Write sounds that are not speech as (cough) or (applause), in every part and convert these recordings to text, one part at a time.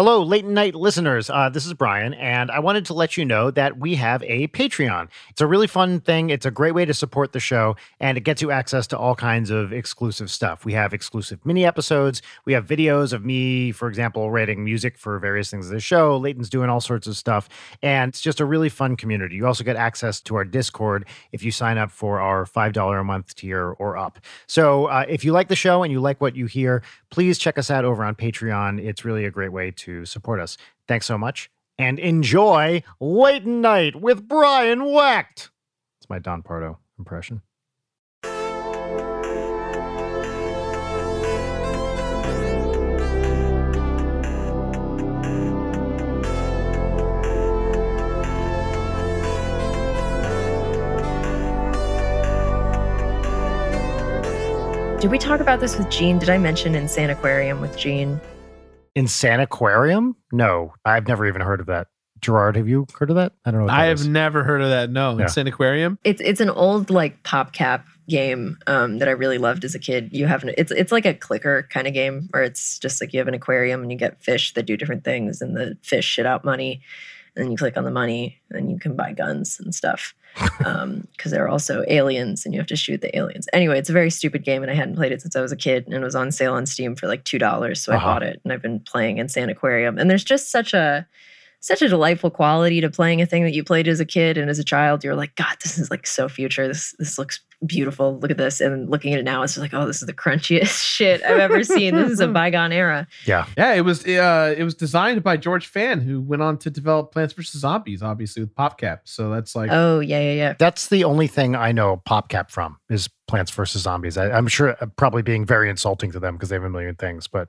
Hello, late night listeners. Uh, this is Brian, and I wanted to let you know that we have a Patreon. It's a really fun thing. It's a great way to support the show, and it gets you access to all kinds of exclusive stuff. We have exclusive mini episodes. We have videos of me, for example, writing music for various things of the show. Layton's doing all sorts of stuff, and it's just a really fun community. You also get access to our Discord if you sign up for our $5 a month tier or up. So uh, if you like the show and you like what you hear, please check us out over on Patreon. It's really a great way to to support us. Thanks so much and enjoy Late Night with Brian Wecht. It's my Don Pardo impression. Did we talk about this with Gene? Did I mention Insane Aquarium with Gene? Aquarium? No, I've never even heard of that. Gerard, have you heard of that? I don't know. I have is. never heard of that. No, yeah. Aquarium. It's it's an old like pop cap game um, that I really loved as a kid. You have an, it's it's like a clicker kind of game where it's just like you have an aquarium and you get fish that do different things and the fish shit out money and you click on the money and you can buy guns and stuff. (laughs) um, because there are also aliens and you have to shoot the aliens. Anyway, it's a very stupid game and I hadn't played it since I was a kid and it was on sale on Steam for like two dollars, so uh-huh. I bought it and I've been playing in San Aquarium. And there's just such a such a delightful quality to playing a thing that you played as a kid and as a child. You're like, God, this is like so future. This this looks beautiful. Look at this. And looking at it now, it's like, oh, this is the crunchiest (laughs) shit I've ever seen. this is a (laughs) bygone era. Yeah. Yeah. It was uh, it was designed by George Fan, who went on to develop Plants vs. Zombies, obviously, with PopCap. So that's like Oh, yeah, yeah, yeah. That's the only thing I know PopCap from is Plants vs. Zombies. I, am sure uh, probably being very insulting to them because they have a million things, but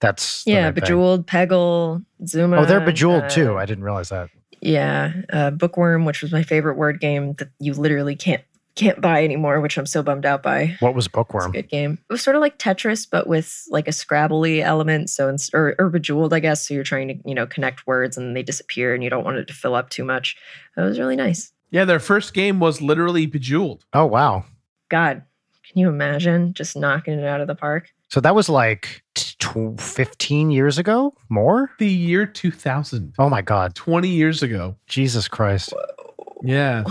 that's Yeah, Bejeweled, thing. Peggle, Zuma. Oh, they're bejeweled uh, too. I didn't realize that. Yeah. Uh, bookworm, which was my favorite word game that you literally can't can't buy anymore, which I'm so bummed out by. What was Bookworm? good game. It was sort of like Tetris, but with like a Scrabbly element. So, ins- or, or Bejeweled, I guess. So you're trying to, you know, connect words and they disappear and you don't want it to fill up too much. It was really nice. Yeah, their first game was literally Bejeweled. Oh, wow. God, can you imagine just knocking it out of the park? So that was like t- 15 years ago, more? The year 2000. Oh my God. 20 years ago. Jesus Christ. Whoa. Yeah.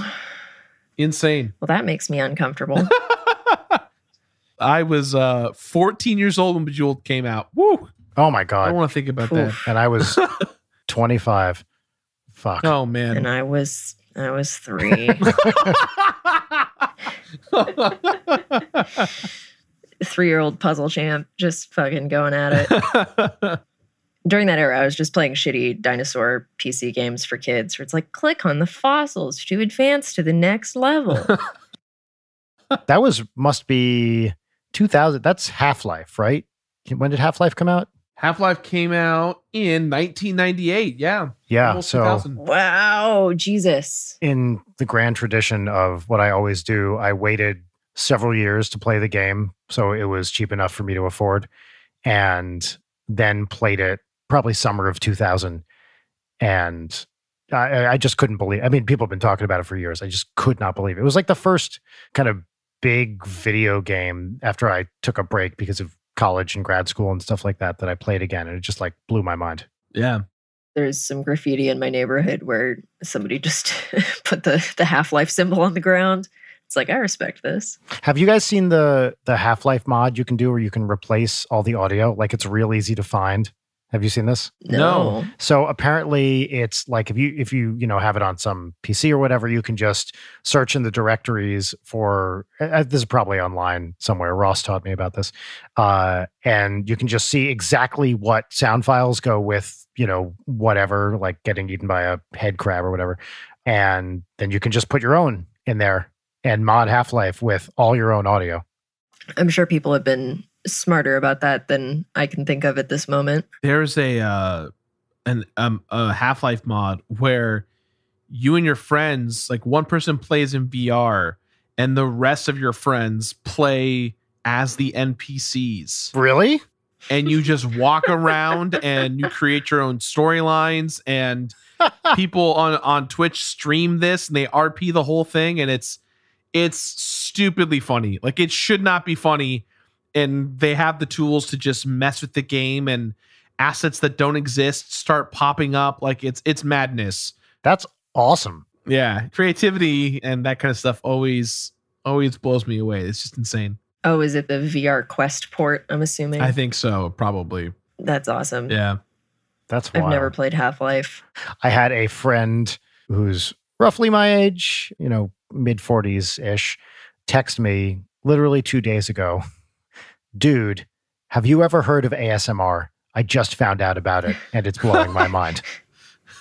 Insane. Well, that makes me uncomfortable. (laughs) I was uh, 14 years old when Bejeweled came out. Woo! Oh my god! I don't want to think about Oof. that. And I was (laughs) 25. Fuck. Oh man. And I was I was three. (laughs) Three year old puzzle champ just fucking going at it during that era, I was just playing shitty dinosaur PC games for kids where it's like, click on the fossils to advance to the next level. (laughs) that was, must be 2000. That's Half Life, right? When did Half Life come out? Half Life came out in 1998. Yeah. Yeah. So, 2000. wow. Jesus. In the grand tradition of what I always do, I waited several years to play the game. So it was cheap enough for me to afford. And then played it probably summer of 2000. And I, I just couldn't believe. I mean, people have been talking about it for years. I just could not believe it. It was like the first kind of big video game after I took a break because of college and grad school and stuff like that that I played again, and it just like blew my mind. Yeah, there's some graffiti in my neighborhood where somebody just (laughs) put the the Half Life symbol on the ground. It's like I respect this. Have you guys seen the the Half Life mod you can do where you can replace all the audio? Like it's real easy to find have you seen this? No. So apparently it's like if you if you, you know, have it on some PC or whatever, you can just search in the directories for uh, this is probably online somewhere. Ross taught me about this. Uh, and you can just see exactly what sound files go with, you know, whatever, like getting eaten by a head crab or whatever. And then you can just put your own in there and mod Half-Life with all your own audio. I'm sure people have been smarter about that than I can think of at this moment. There's a uh, an um, a Half Life mod where you and your friends, like one person plays in VR, and the rest of your friends play as the NPCs. Really? And you just walk around (laughs) and you create your own storylines and (laughs) people on on Twitch stream this and they RP the whole thing and it's it's stupidly funny. Like it should not be funny and they have the tools to just mess with the game and assets that don't exist start popping up like it's it's madness that's awesome yeah creativity and that kind of stuff always always blows me away it's just insane oh is it the vr quest port i'm assuming i think so probably that's awesome yeah that's wild. i've never played half-life i had a friend who's roughly my age you know mid 40s ish text me literally two days ago dude, have you ever heard of ASMR? I just found out about it and it's blowing my mind.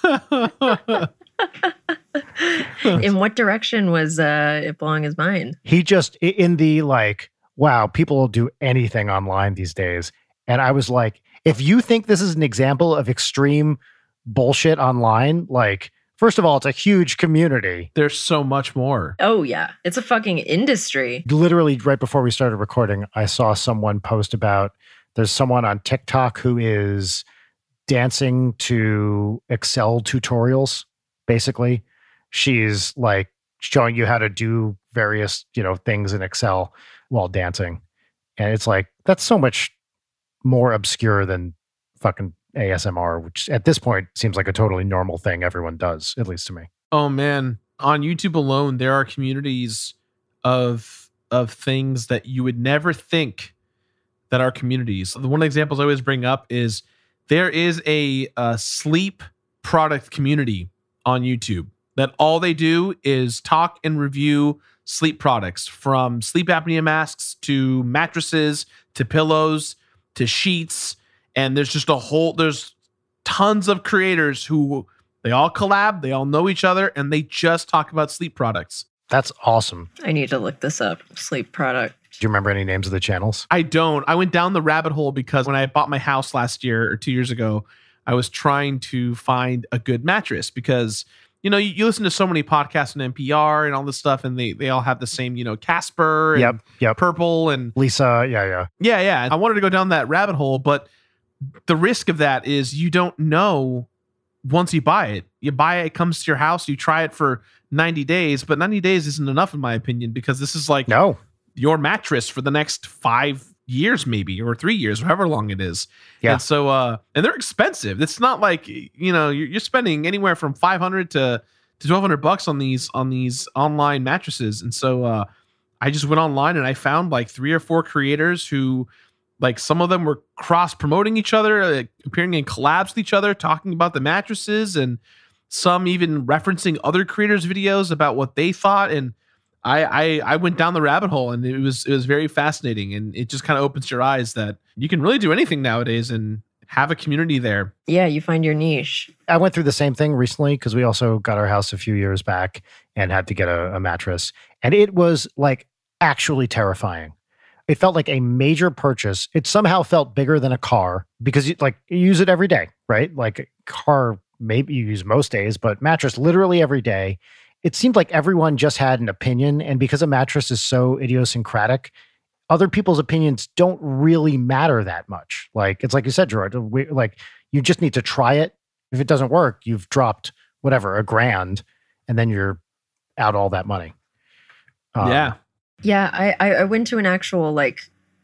(laughs) in what direction was uh, it blowing his mind? He just, in the like, wow, people will do anything online these days. And I was like, if you think this is an example of extreme bullshit online, like, First of all, it's a huge community. There's so much more. Oh, yeah. It's a fucking industry. Literally, right before we started recording, I saw someone post about there's someone on TikTok who is dancing to Excel tutorials, basically. She's like showing you how to do various, you know, things in Excel while dancing. And it's like, that's so much more obscure than fucking ASMR, which at this point seems like a totally normal thing everyone does, at least to me. Oh man, on YouTube alone, there are communities of of things that you would never think that are communities. The one of the examples I always bring up is there is a, a sleep product community on YouTube that all they do is talk and review sleep products from sleep apnea masks to mattresses to pillows to sheets and there's just a whole there's tons of creators who they all collab, they all know each other, and they just talk about sleep products. That's awesome. I need to look this up. Sleep product. Do you remember any names of the channels? I don't. I went down the rabbit hole because when I bought my house last year or two years ago, I was trying to find a good mattress because you know you, you listen to so many podcasts and NPR and all this stuff, and they they all have the same you know Casper, and yep, yep, Purple and Lisa, yeah, yeah, yeah, yeah. I wanted to go down that rabbit hole, but the risk of that is you don't know once you buy it. You buy it, it comes to your house, you try it for 90 days, but 90 days isn't enough in my opinion because this is like no your mattress for the next five years maybe or three years however long it is yeah and so uh and they're expensive it's not like you know you're, you're spending anywhere from 500 to to 1200 bucks on these on these online mattresses and so uh i just went online and i found like three or four creators who like some of them were cross promoting each other, like uh, appearing in collabs with each other, talking about the mattresses, and some even referencing other creators' videos about what they thought. And I, I, I went down the rabbit hole, and it was it was very fascinating, and it just kind of opens your eyes that you can really do anything nowadays, and have a community there. Yeah, you find your niche. I went through the same thing recently because we also got our house a few years back and had to get a, a mattress. And it was like actually terrifying. It felt like a major purchase. It somehow felt bigger than a car because you, like you use it every day, right? Like a car maybe you use most days, but mattress literally every day. It seemed like everyone just had an opinion and because a mattress is so idiosyncratic, other people's opinions don't really matter that much. Like it's like you said, Gerard, uh, we, like you just need to try it. If it doesn't work, you've dropped whatever a grand, and then you're out all that money. Um, yeah, yeah, I, I went to an actual like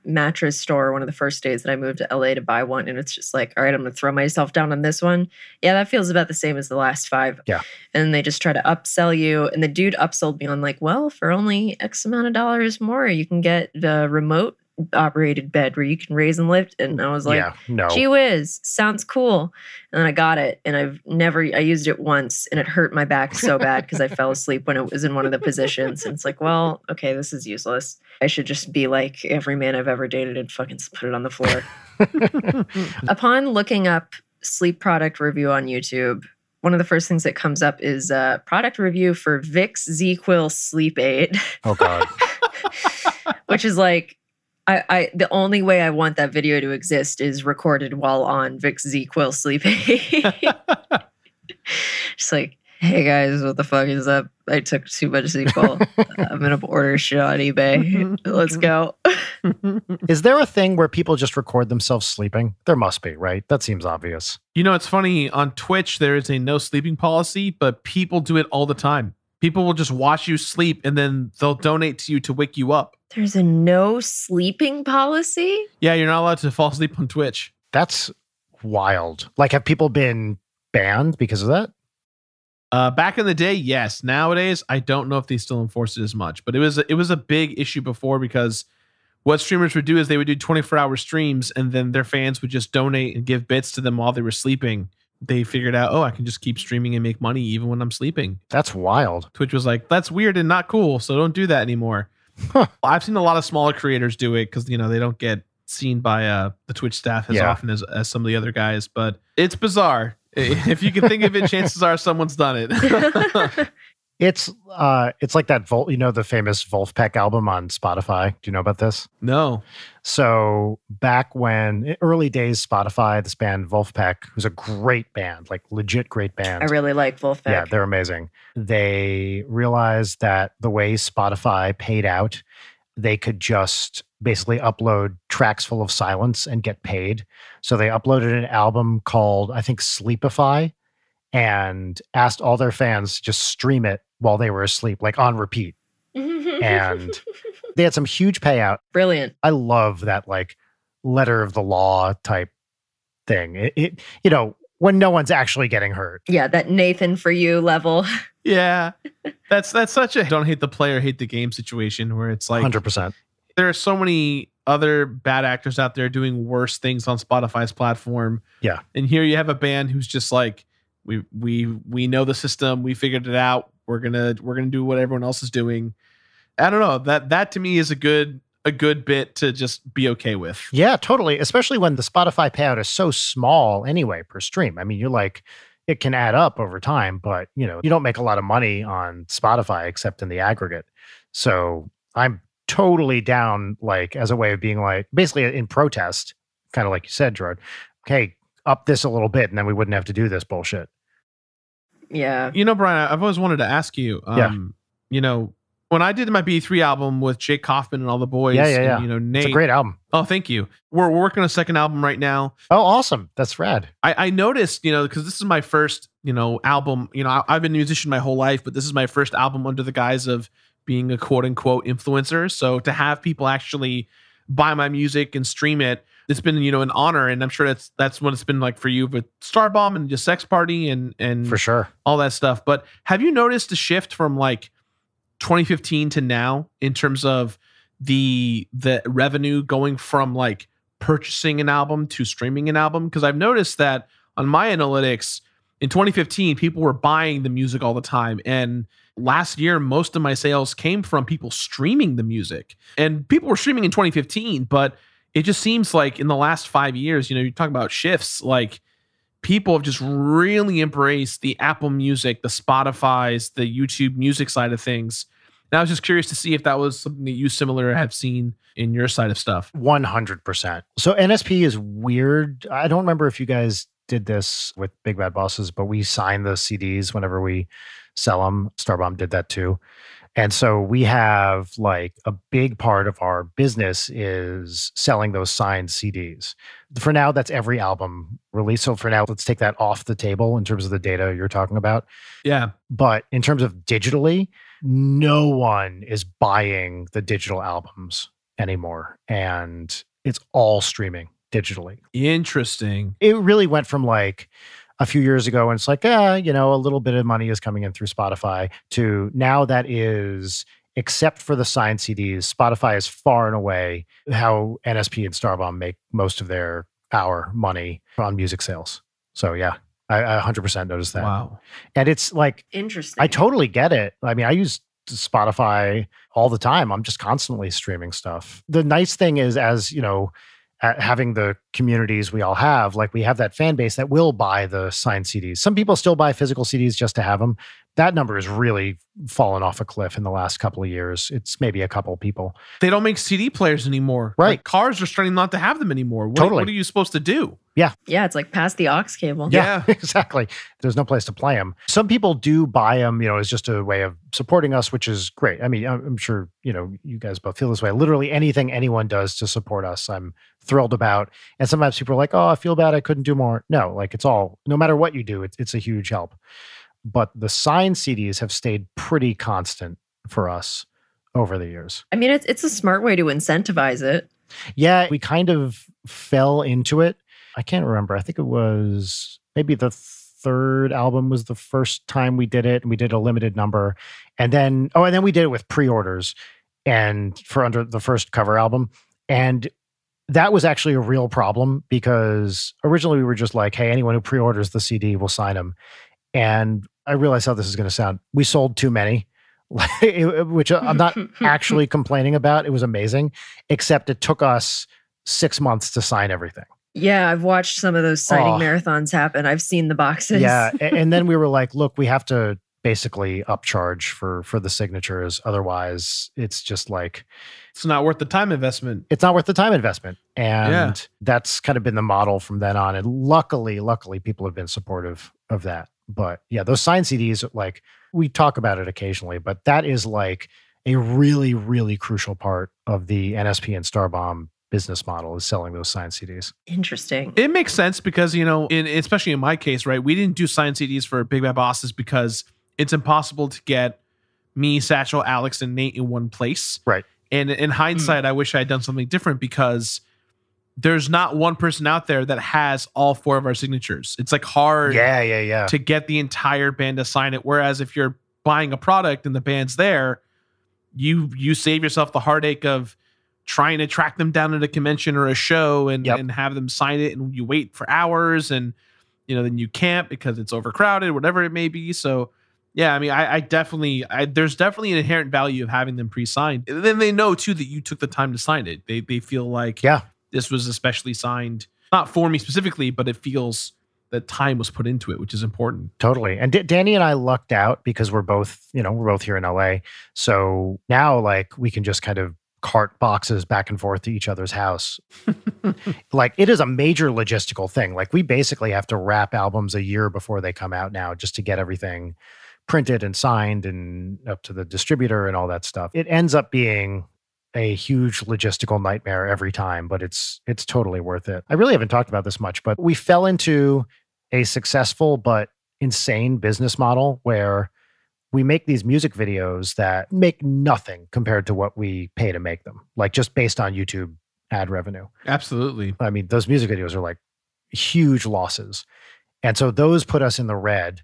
mattress store one of the first days that I moved to LA to buy one. And it's just like, all right, I'm going to throw myself down on this one. Yeah, that feels about the same as the last five. Yeah. And they just try to upsell you. And the dude upsold me on, like, well, for only X amount of dollars more, you can get the uh, remote operated bed where you can raise and lift. And I was like, yeah, no. gee whiz, sounds cool. And then I got it and I've never, I used it once and it hurt my back so bad because I fell asleep when it was in one of the positions. And it's like, well, okay, this is useless. I should just be like every man I've ever dated and fucking put it on the floor. (laughs) Upon looking up sleep product review on YouTube, one of the first things that comes up is a product review for Vicks Zquil Sleep Aid. Oh, God. (laughs) which is like I, I, the only way I want that video to exist is recorded while on Vic's Z Quill sleeping. (laughs) Just like, hey guys, what the fuck is up? I took too much Zequel. (laughs) I'm gonna order shit on eBay. Mm-hmm. Let's go. Mm-hmm. is there a thing where people just record themselves sleeping? There must be, right? That seems obvious. You know, it's funny on Twitch there is a no sleeping policy, but people do it all the time. People will just watch you sleep and then they'll donate to you to wake you up. There's a no sleeping policy? Yeah, you're not allowed to fall asleep on Twitch. That's wild. Like, have people been banned because of that? Uh, back in the day, yes. Nowadays, I don't know if they still enforce it as much, but it was it was a big issue before because what streamers would do is they would do 24 hour streams and then their fans would just donate and give bits to them while they were sleeping. They figured out, oh, I can just keep streaming and make money even when I'm sleeping. That's wild. Twitch was like, that's weird and not cool, so don't do that anymore. Huh. I've seen a lot of smaller creators do it because you know they don't get seen by uh, the Twitch staff as yeah. often as, as some of the other guys, but it's bizarre. (laughs) if you can think of it, chances are someone's done it. (laughs) It's uh, it's like that Vol, you know, the famous Wolfpack album on Spotify. Do you know about this? No. So back when early days Spotify, this band Wolfpack, who's a great band, like legit great band. I really like Wolfpack. Yeah, they're amazing. They realized that the way Spotify paid out, they could just basically upload tracks full of silence and get paid. So they uploaded an album called I think Sleepify and asked all their fans to just stream it while they were asleep, like on repeat. and (laughs) they had some huge payout. Brilliant. I love that like letter of the law type thing. It, it you know, when no one's actually getting hurt. Yeah, that Nathan for you level. (laughs) yeah. That's that's such a don't hate the player, hate the game situation where it's like 100%. There are so many other bad actors out there doing worse things on Spotify's platform. Yeah. And here you have a band who's just like we we we know the system we figured it out we're gonna we're gonna do what everyone else is doing i don't know that that to me is a good a good bit to just be okay with yeah totally especially when the spotify payout is so small anyway per stream i mean you're like it can add up over time but you know you don't make a lot of money on spotify except in the aggregate so i'm totally down like as a way of being like basically in protest kind of like you said gerard okay up this a little bit and then we wouldn't have to do this bullshit. Yeah. You know, Brian, I've always wanted to ask you, um, yeah. you know, when I did my B3 album with Jake Kaufman and all the boys, yeah, yeah, yeah. you know, Nate. It's a great album. Oh, thank you. We're, we're working on a second album right now. Oh, awesome. That's rad. I, I noticed, you know, because this is my first, you know, album. You know, I, I've been a musician my whole life, but this is my first album under the guise of being a quote unquote influencer. So to have people actually buy my music and stream it, it's been you know an honor, and I'm sure that's that's what it's been like for you with Starbomb and the Sex Party and and for sure all that stuff. But have you noticed a shift from like 2015 to now in terms of the the revenue going from like purchasing an album to streaming an album? Because I've noticed that on my analytics in 2015 people were buying the music all the time and last year most of my sales came from people streaming the music and people were streaming in 2015 but it just seems like in the last five years, you know, you talk about shifts, like people have just really embraced the Apple Music, the Spotify's, the YouTube music side of things. And I was just curious to see if that was something that you similar have seen in your side of stuff. 100%. So NSP is weird. I don't remember if you guys did this with Big Bad Bosses, but we sign the CDs whenever we sell them. Starbomb did that too. And so we have like a big part of our business is selling those signed CDs. For now, that's every album release. So for now, let's take that off the table in terms of the data you're talking about. Yeah. But in terms of digitally, no one is buying the digital albums anymore. And it's all streaming digitally. Interesting. It really went from like, a few years ago and it's like, yeah, you know, a little bit of money is coming in through Spotify to now that is except for the signed CDs, Spotify is far and away how NSP and Starbomb make most of their hour money on music sales. So yeah, I, I 100% noticed that. Wow. And it's like interesting. I totally get it. I mean, I use Spotify all the time. I'm just constantly streaming stuff. The nice thing is as, you know, having the communities we all have, like we have that fan base that will buy the signed CDs. Some people still buy physical CDs just to have them that number has really fallen off a cliff in the last couple of years. It's maybe a couple people. They don't make CD players anymore. Right. Like cars are starting not to have them anymore. What, totally. What are you supposed to do? Yeah. Yeah. It's like past the aux cable. Yeah, yeah, (laughs) exactly. There's no place to play them. Some people do buy them, you know, as just a way of supporting us, which is great. I mean, I'm sure, you know, you guys both feel this way. Literally anything anyone does to support us, I'm thrilled about. And sometimes people are like, oh, I feel bad. I couldn't do more. No, like it's all, no matter what you do, it's, it's a huge help but the signed CDs have stayed pretty constant for us over the years. I mean, it's it's a smart way to incentivize it. Yeah, we kind of fell into it. I can't remember. I think it was maybe the third album was the first time we did it, and we did a limited number, and then oh, and then we did it with pre-orders, and for under the first cover album, and that was actually a real problem because originally we were just like, hey, anyone who pre-orders the CD will sign them, and I realize how this is going to sound. We sold too many, (laughs) which I'm not (laughs) actually complaining about. It was amazing, except it took us six months to sign everything. Yeah, I've watched some of those signing oh. marathons happen. I've seen the boxes. yeah, (laughs) and then we were like, look, we have to basically upcharge for for the signatures otherwise it's just like it's not worth the time investment it's not worth the time investment and yeah. that's kind of been the model from then on and luckily luckily people have been supportive of that but yeah, those signed CDs, like we talk about it occasionally, but that is like a really, really crucial part of the NSP and Starbomb business model is selling those signed CDs. Interesting. It makes sense because, you know, in, especially in my case, right, we didn't do signed CDs for Big Bad Bosses because it's impossible to get me, Satchel, Alex, and Nate in one place. Right. And in hindsight, mm. I wish I had done something different because – there's not one person out there that has all four of our signatures. It's like hard yeah, yeah, yeah. to get the entire band to sign it. Whereas if you're buying a product and the band's there, you you save yourself the heartache of trying to track them down at a convention or a show and, yep. and have them sign it and you wait for hours and you know then you can't because it's overcrowded, whatever it may be. So yeah, I mean, I, I definitely, I, there's definitely an inherent value of having them pre-signed. And then they know too that you took the time to sign it. They they feel like yeah, this was especially signed not for me specifically, but it feels that time was put into it, which is important. Totally. And D Danny and I lucked out because we're both, you know, we're both here in LA. So now like we can just kind of cart boxes back and forth to each other's house. (laughs) like it is a major logistical thing. Like we basically have to wrap albums a year before they come out now just to get everything printed and signed and up to the distributor and all that stuff. It ends up being a huge logistical nightmare every time, but it's it's totally worth it. I really haven't talked about this much, but we fell into a successful but insane business model where we make these music videos that make nothing compared to what we pay to make them, like just based on YouTube ad revenue. Absolutely. I mean, those music videos are like huge losses. And so those put us in the red,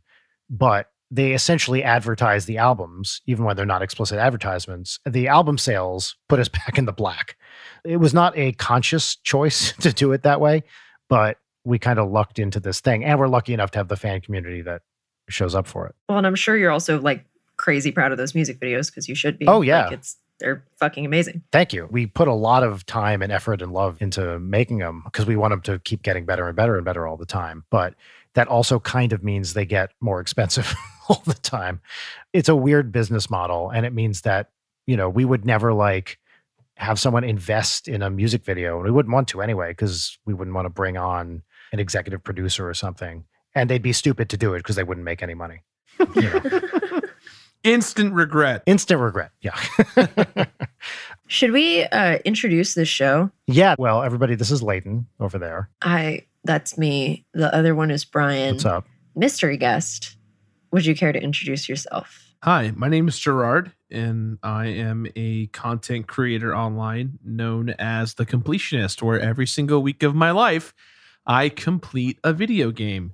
but they essentially advertise the albums, even when they're not explicit advertisements. The album sales put us (laughs) back in the black. It was not a conscious choice (laughs) to do it that way, but we kind of lucked into this thing. And we're lucky enough to have the fan community that shows up for it. Well, and I'm sure you're also like crazy proud of those music videos because you should be. Oh, yeah. Like, it's they're fucking amazing. Thank you. We put a lot of time and effort and love into making them because we want them to keep getting better and better and better all the time. But that also kind of means they get more expensive. (laughs) all the time. It's a weird business model. And it means that, you know, we would never like have someone invest in a music video. And we wouldn't want to anyway, because we wouldn't want to bring on an executive producer or something. And they'd be stupid to do it because they wouldn't make any money. (laughs) Instant regret. Instant regret. Yeah. (laughs) Should we uh, introduce this show? Yeah. Well, everybody, this is Layton over there. I. That's me. The other one is Brian. What's up? Mystery guest would you care to introduce yourself? Hi, my name is Gerard, and I am a content creator online known as The Completionist, where every single week of my life, I complete a video game.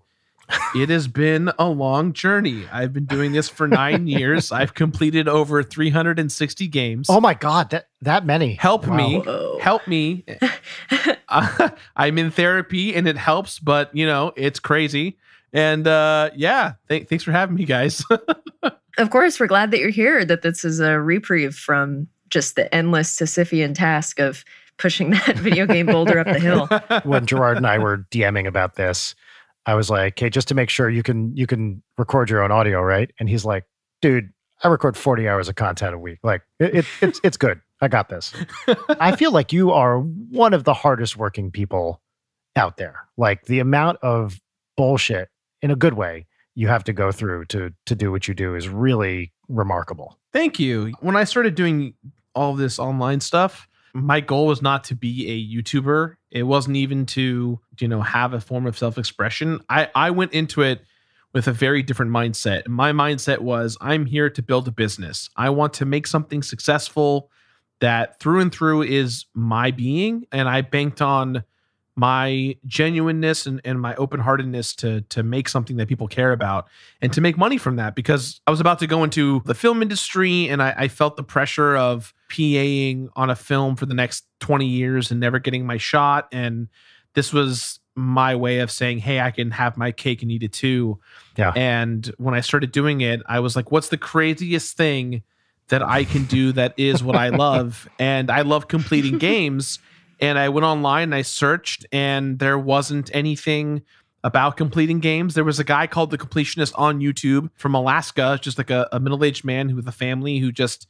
it has been a long journey. I've been doing this for nine (laughs) years. I've completed over 360 games. Oh my god, that that many! Help wow. me, Whoa. help me. (laughs) (laughs) I'm in therapy, and it helps, but you know it's crazy. And uh, yeah, th- thanks for having me, guys. (laughs) of course, we're glad that you're here, that this is a reprieve from just the endless Sisyphean task of pushing (laughs) that video game boulder up the hill. (laughs) When Gerard and I were DMing about this, I was like, "Hey, just to make sure you can you can record your own audio, right?" And he's like, "Dude, I record 40 hours of content a week. Like, it, it it's it's good. I got this." I feel like you are one of the hardest working people out there. Like the amount of bullshit in a good way you have to go through to to do what you do is really remarkable. Thank you. When I started doing all this online stuff, my goal was not to be a YouTuber. It wasn't even to, you know, have a form of self-expression. I I went into it with a very different mindset. My mindset was I'm here to build a business. I want to make something successful that through and through is my being and I banked on my genuineness and, and my open heartedness to to make something that people care about and to make money from that because I was about to go into the film industry and I, I felt the pressure of PAing on a film for the next 20 years and never getting my shot. And this was my way of saying, hey, I can have my cake and eat it too. Yeah. And when I started doing it, I was like, what's the craziest thing that I can do that is what I love? (laughs) and I love completing games and I went online and I searched, and there wasn't anything about completing games. There was a guy called the Completionist on YouTube from Alaska, just like a, a middle aged man with a family who just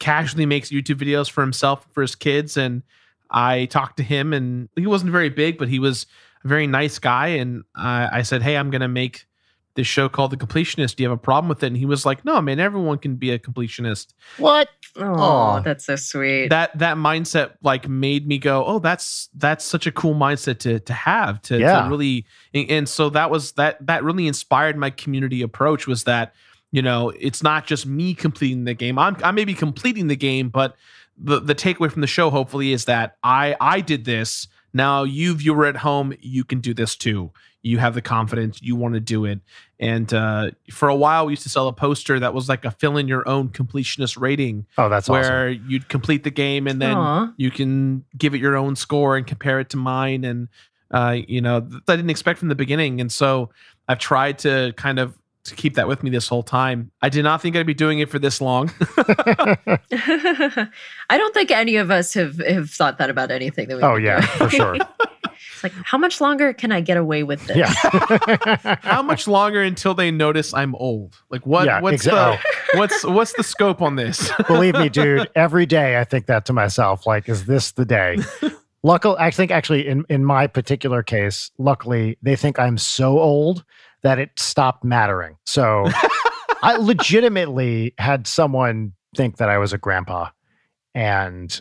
casually makes YouTube videos for himself for his kids. And I talked to him, and he wasn't very big, but he was a very nice guy. And I, I said, "Hey, I'm gonna make." this show called The Completionist. Do you have a problem with it? And he was like, No, man, everyone can be a completionist. What? Oh, that's so sweet. That that mindset like made me go, Oh, that's that's such a cool mindset to to have to, yeah. to really and, and so that was that that really inspired my community approach was that, you know, it's not just me completing the game. I'm I may be completing the game, but the the takeaway from the show hopefully is that I I did this. Now you viewer at home, you can do this too you have the confidence, you want to do it. And uh, for a while, we used to sell a poster that was like a fill in your own completionist rating. Oh, that's where awesome. you'd complete the game and then Aww. you can give it your own score and compare it to mine. And uh, you know, th- I didn't expect from the beginning, and so I've tried to kind of to keep that with me this whole time. I did not think I'd be doing it for this long. (laughs) (laughs) I don't think any of us have have thought that about anything that we. Oh yeah, for sure. (laughs) Like, how much longer can I get away with this? Yeah. (laughs) how much longer until they notice I'm old? Like, what? Yeah, what's exactly. the oh. (laughs) what's what's the scope on this? (laughs) Believe me, dude. Every day I think that to myself. Like, is this the day? luckily, I think actually in in my particular case, luckily they think I'm so old that it stopped mattering. So. I legitimately had someone think that I was a grandpa and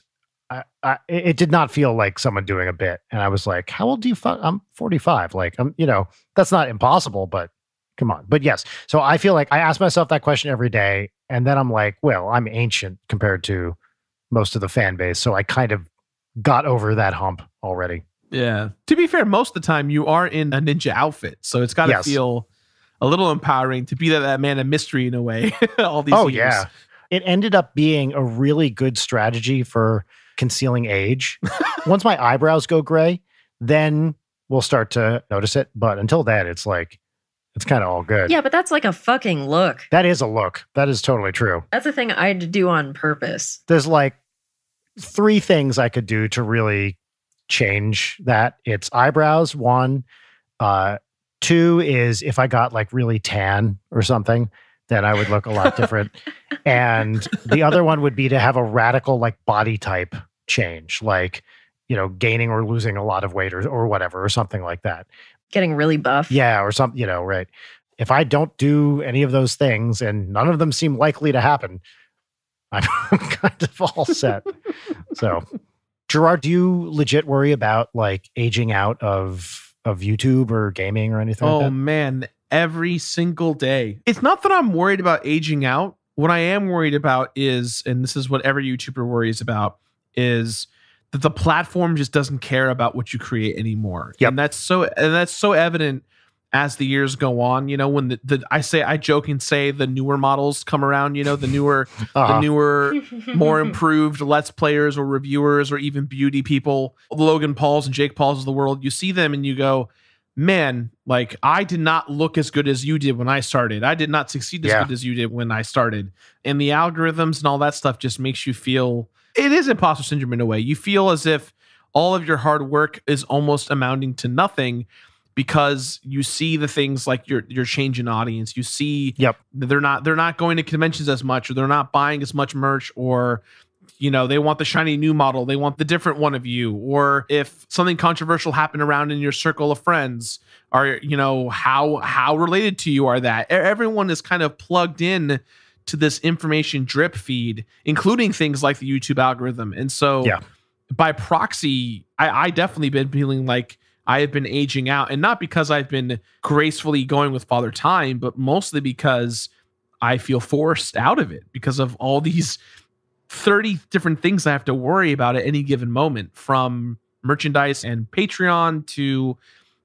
I, it did not feel like someone doing a bit. And I was like, how old do you fuck? I'm 45. Like, I'm, you know, that's not impossible, but come on. But yes. So I feel like I ask myself that question every day. And then I'm like, well, I'm ancient compared to most of the fan base. So I kind of got over that hump already. Yeah. To be fair, most of the time you are in a ninja outfit. So it's got to yes. feel a little empowering to be that, that man of mystery in a way (laughs) all these oh, years. yeah. It ended up being a really good strategy for concealing age. (laughs) Once my eyebrows go gray, then we'll start to notice it. But until then, it's like, it's kind of all good. Yeah, but that's like a fucking look. That is a look. That is totally true. That's a thing I'd do on purpose. There's like three things I could do to really change that. It's eyebrows, one. Uh, two is if I got like really tan or something, then I would look a lot different. and the other one would be to have a radical like body type change, like, you know, gaining or losing a lot of weight or, or whatever, or something like that. Getting really buff. Yeah, or something, you know, right. If I don't do any of those things and none of them seem likely to happen, (laughs) I'm kind of all set. so, Gerard, do you legit worry about like aging out of of YouTube or gaming or anything? Oh like man, every single day. It's not that I'm worried about aging out. What I am worried about is, and this is what every YouTuber worries about, is that the platform just doesn't care about what you create anymore. Yep. And that's so and that's so evident as the years go on. You know, when the, the I say I joke and say the newer models come around, you know, the newer (laughs) uh-huh. the newer, (laughs) more improved let's players or reviewers or even beauty people, Logan Pauls and Jake Pauls of the world, you see them and you go, man, like I did not look as good as you did when I started. I did not succeed as yeah. good as you did when I started. And the algorithms and all that stuff just makes you feel it is imposter syndrome in a way. You feel as if all of your hard work is almost amounting to nothing because you see the things like your your change in audience. You see yep. they're not they're not going to conventions as much or they're not buying as much merch or you know, they want the shiny new model, they want the different one of you, or if something controversial happened around in your circle of friends, are you know how how related to you are that? Everyone is kind of plugged in to this information drip feed, including things like the YouTube algorithm. And so yeah. by proxy, I, I definitely been feeling like I have been aging out. And not because I've been gracefully going with Father Time, but mostly because I feel forced out of it because of all these 30 different things I have to worry about at any given moment from merchandise and Patreon to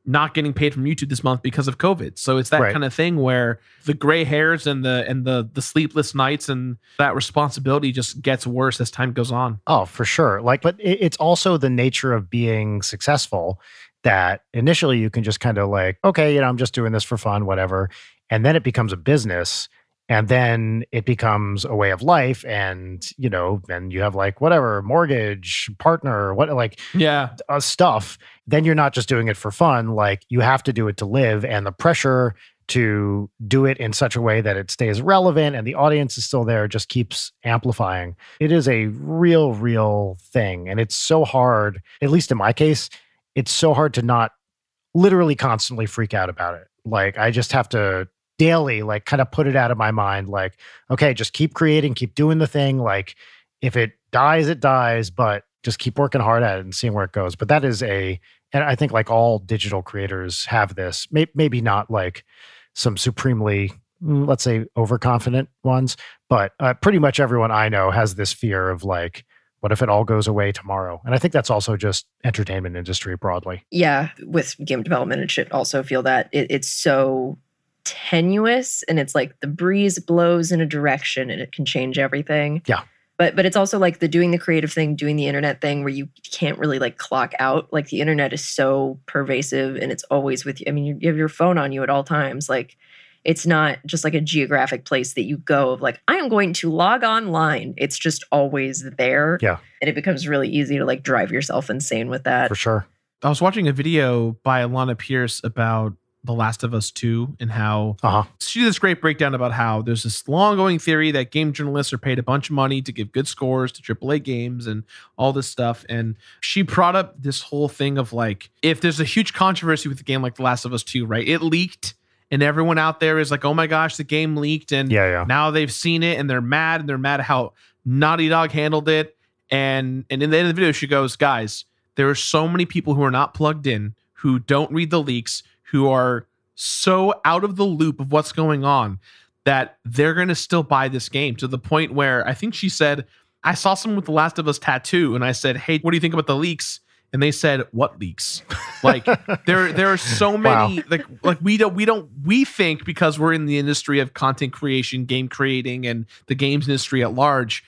not getting paid from YouTube this month because of COVID. So it's that right. kind of thing where the gray hairs and the and the the sleepless nights and that responsibility just gets worse as time goes on. Oh, for sure. Like but it, it's also the nature of being successful that initially you can just kind of like, okay, you know, I'm just doing this for fun, whatever. And then it becomes a business and then it becomes a way of life and you know then you have like whatever mortgage partner what like yeah uh, stuff then you're not just doing it for fun like you have to do it to live and the pressure to do it in such a way that it stays relevant and the audience is still there just keeps amplifying it is a real real thing and it's so hard at least in my case it's so hard to not literally constantly freak out about it like i just have to daily like kind of put it out of my mind like okay just keep creating keep doing the thing like if it dies it dies but just keep working hard at it and seeing where it goes but that is a and i think like all digital creators have this maybe not like some supremely mm, let's say overconfident ones but uh, pretty much everyone i know has this fear of like what if it all goes away tomorrow and i think that's also just entertainment industry broadly yeah with game development and shit also feel that it, it's so tenuous and it's like the breeze blows in a direction and it can change everything. Yeah. But but it's also like the doing the creative thing, doing the internet thing where you can't really like clock out. Like the internet is so pervasive and it's always with you. I mean, you have your phone on you at all times. Like it's not just like a geographic place that you go of like i am going to log online it's just always there yeah and it becomes really easy to like drive yourself insane with that for sure i was watching a video by alana pierce about the Last of Us 2 and how uh-huh. she did this great breakdown about how there's this long going theory that game journalists are paid a bunch of money to give good scores to AAA games and all this stuff. And she brought up this whole thing of like, if there's a huge controversy with a game like The Last of Us 2, right? It leaked and everyone out there is like, oh my gosh, the game leaked. And yeah, yeah. now they've seen it and they're mad and they're mad how Naughty Dog handled it. And, and in the end of the video, she goes, guys, there are so many people who are not plugged in who don't read the leaks, who are so out of the loop of what's going on that they're going to still buy this game to the point where I think she said, I saw someone with The Last of Us tattoo and I said, Hey, what do you think about the leaks? And they said, What leaks? (laughs) like there there are so many wow. like like we don't we don't we think because we're in the industry of content creation, game creating, and the games industry at large,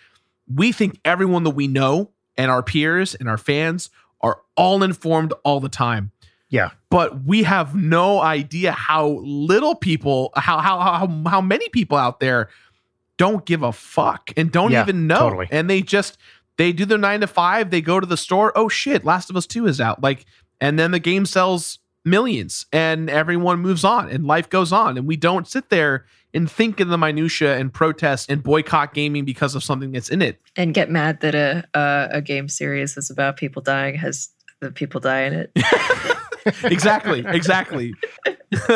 we think everyone that we know and our peers and our fans are all informed all the time. Yeah. But we have no idea how little people, how how how how many people out there don't give a fuck and don't yeah, even know. Totally. And they just they do their nine to five, they go to the store, oh shit, Last of Us 2 is out. Like, and then the game sells millions and everyone moves on and life goes on. And we don't sit there and think in the minutia and protest and boycott gaming because of something that's in it. And get mad that a a, a game series that's about people dying has the people die in it. (laughs) (laughs) exactly, exactly. (laughs)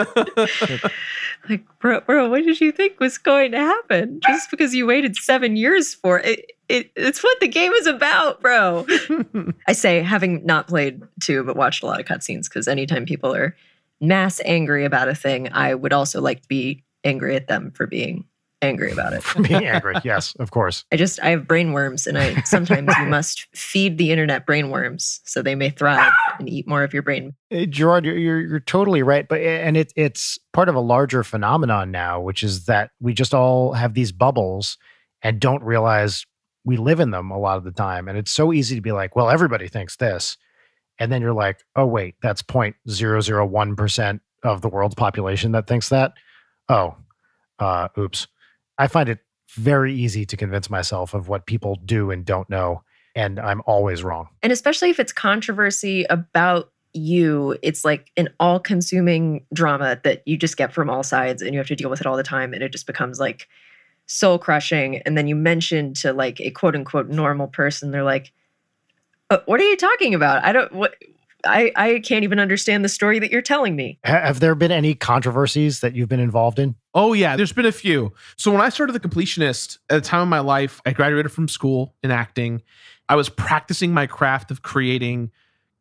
like, bro, bro, what did you think was going to happen? Just because you waited seven years for it, it it's what the game is about, bro. (laughs) I say, having not played two, but watched a lot of cutscenes, because anytime people are mass angry about a thing, I would also like to be angry at them for being angry about it. From being angry, yes, of course. I just I have brain worms, and I sometimes you (laughs) must feed the internet brain worms so they may thrive and eat more of your brain. Hey, Gerard, you're, you're you're totally right, but and it it's part of a larger phenomenon now, which is that we just all have these bubbles and don't realize we live in them a lot of the time, and it's so easy to be like, well, everybody thinks this, and then you're like, oh wait, that's point zero zero one percent of the world's population that thinks that. Oh, uh, oops. I find it very easy to convince myself of what people do and don't know. And I'm always wrong. And especially if it's controversy about you, it's like an all consuming drama that you just get from all sides and you have to deal with it all the time. And it just becomes like soul crushing. And then you mention to like a quote unquote normal person, they're like, uh, what are you talking about? I don't, what, I, I can't even understand the story that you're telling me. Have there been any controversies that you've been involved in? Oh, yeah, there's been a few. So, when I started The Completionist at the time of my life, I graduated from school in acting. I was practicing my craft of creating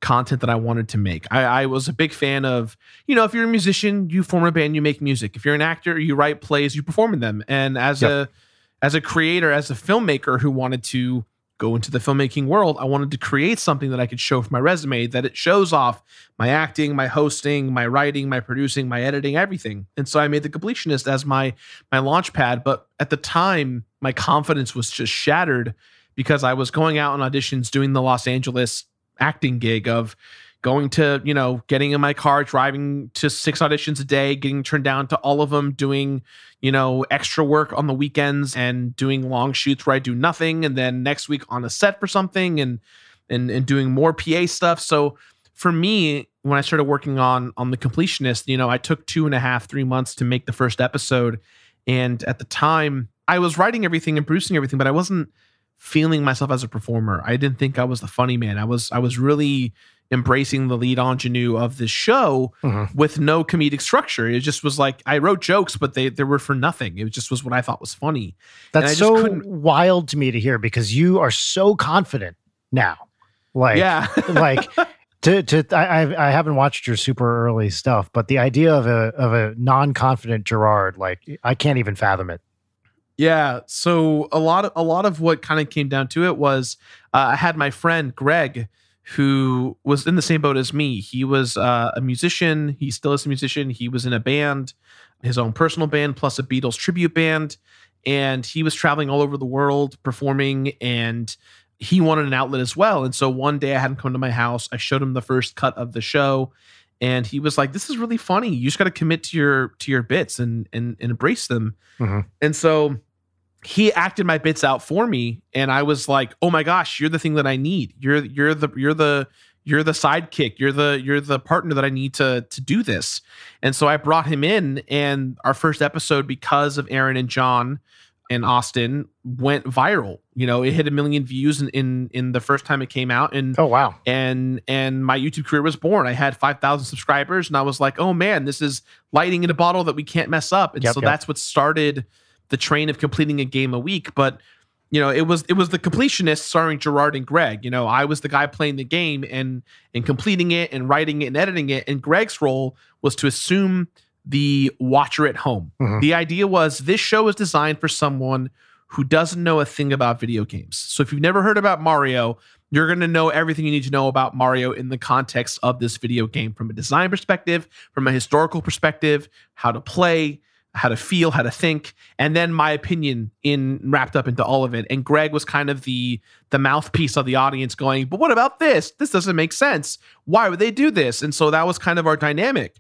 content that I wanted to make. I, I, was a big fan of, you know, if you're a musician, you form a band, you make music. If you're an actor, you write plays, you perform in them. And as yep. a as a creator, as a filmmaker who wanted to go into the filmmaking world, I wanted to create something that I could show for my resume that it shows off my acting, my hosting, my writing, my producing, my editing, everything. And so I made the completionist as my my launch pad. But at the time, my confidence was just shattered because I was going out on auditions doing the Los Angeles acting gig of going to, you know, getting in my car, driving to six auditions a day, getting turned down to all of them, doing, you know, extra work on the weekends and doing long shoots where I do nothing and then next week on a set for something and and and doing more PA stuff. So for me, when I started working on on the completionist, you know, I took two and a half, three months to make the first episode. And at the time, I was writing everything and producing everything, but I wasn't feeling myself as a performer. I didn't think I was the funny man. I was I was really embracing the lead ingenue of this show mm-hmm. with no comedic structure. It just was like I wrote jokes, but they they were for nothing. It just was what I thought was funny. That's so wild to me to hear because you are so confident now. Like yeah, (laughs) like to to I I haven't watched your super early stuff, but the idea of a of a non confident Gerard, like I can't even fathom it. Yeah, so a lot of a lot of what kind of came down to it was uh, I had my friend Greg who was in the same boat as me. He was uh, a musician. He still is a musician. He was in a band, his own personal band, plus a Beatles tribute band. And he was traveling all over the world performing, and he wanted an outlet as well. And so one day I had him come to my house. I showed him the first cut of the show, and he was like, "This is really funny. You just got to commit to your to your bits and and, and embrace them." Mm-hmm. And so he acted my bits out for me and i was like oh my gosh you're the thing that i need you're you're the you're the you're the sidekick you're the you're the partner that i need to to do this and so i brought him in and our first episode because of aaron and john and austin went viral you know it hit a million views in in, in the first time it came out and oh wow and and my youtube career was born i had 5000 subscribers and i was like oh man this is lighting in a bottle that we can't mess up and yep, so yep. that's what started the train of completing a game a week, but you know, it was it was the completionist starring Gerard and Greg. You know, I was the guy playing the game and and completing it and writing it and editing it. And Greg's role was to assume the watcher at home. Mm-hmm. The idea was this show is designed for someone who doesn't know a thing about video games. So if you've never heard about Mario, you're going to know everything you need to know about Mario in the context of this video game from a design perspective, from a historical perspective, how to play, how to feel, how to think, and then my opinion in wrapped up into all of it. And Greg was kind of the the mouthpiece of the audience going, "But what about this? This doesn't make sense. Why would they do this?" And so that was kind of our dynamic.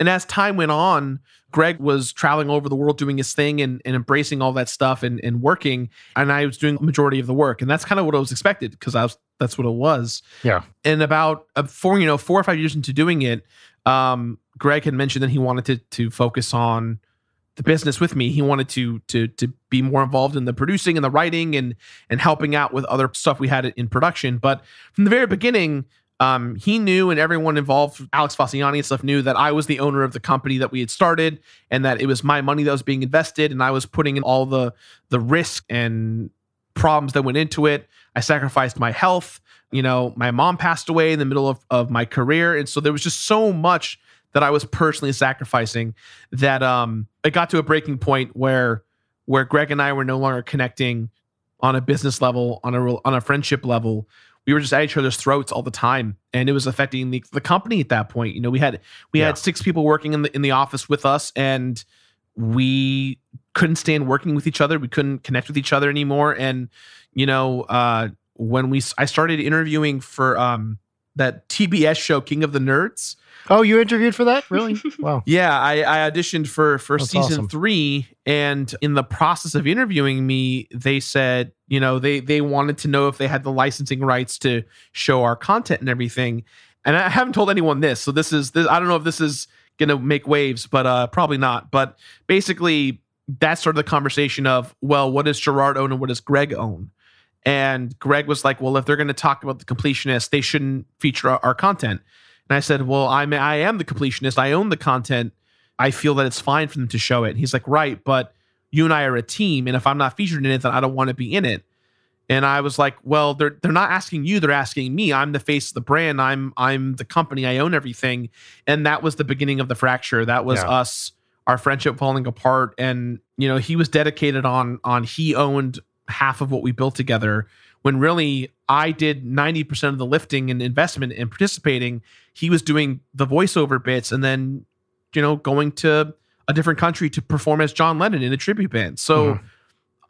And as time went on, Greg was traveling over the world doing his thing and, and embracing all that stuff and, and working. And I was doing majority of the work. And that's kind of what I was expected because I was that's what it was. Yeah. And about uh, four, you know, four or five years into doing it, um, Greg had mentioned that he wanted to to focus on the business with me. He wanted to to to be more involved in the producing and the writing and and helping out with other stuff we had in production. But from the very beginning, um, he knew and everyone involved, Alex Fossiani and stuff, knew that I was the owner of the company that we had started and that it was my money that was being invested and I was putting in all the the risk and problems that went into it. I sacrificed my health. You know, my mom passed away in the middle of, of my career. And so there was just so much that I was personally sacrificing that um it got to a breaking point where where Greg and I were no longer connecting on a business level, on a on a friendship level. We were just at each other's throats all the time, and it was affecting the, the company at that point. You know, we had we yeah. had six people working in the in the office with us, and we couldn't stand working with each other. We couldn't connect with each other anymore. And you know, uh, when we I started interviewing for um, that TBS show, King of the Nerds. Oh, you interviewed for that? Really? (laughs) wow. Yeah, I, I auditioned for for That's season awesome. three, and in the process of interviewing me, they said, you know, they they wanted to know if they had the licensing rights to show our content and everything. And I haven't told anyone this, so this is this. I don't know if this is gonna make waves, but uh, probably not. But basically, that's sort of the conversation of, well, what does Gerard own and what does Greg own? And Greg was like, "Well, if they're going to talk about the completionist, they shouldn't feature our, our content." And I said, "Well, I'm I am the completionist. I own the content. I feel that it's fine for them to show it." And he's like, "Right, but you and I are a team, and if I'm not featured in it, then I don't want to be in it." And I was like, "Well, they're they're not asking you. They're asking me. I'm the face of the brand. I'm I'm the company. I own everything." And that was the beginning of the fracture. That was yeah. us, our friendship falling apart, and you know he was dedicated on on he owned half of what we built together when really I did 90% of the lifting and investment and in participating. He was doing the voiceover bits and then, you know, going to a different country to perform as John Lennon in a tribute band. So mm-hmm.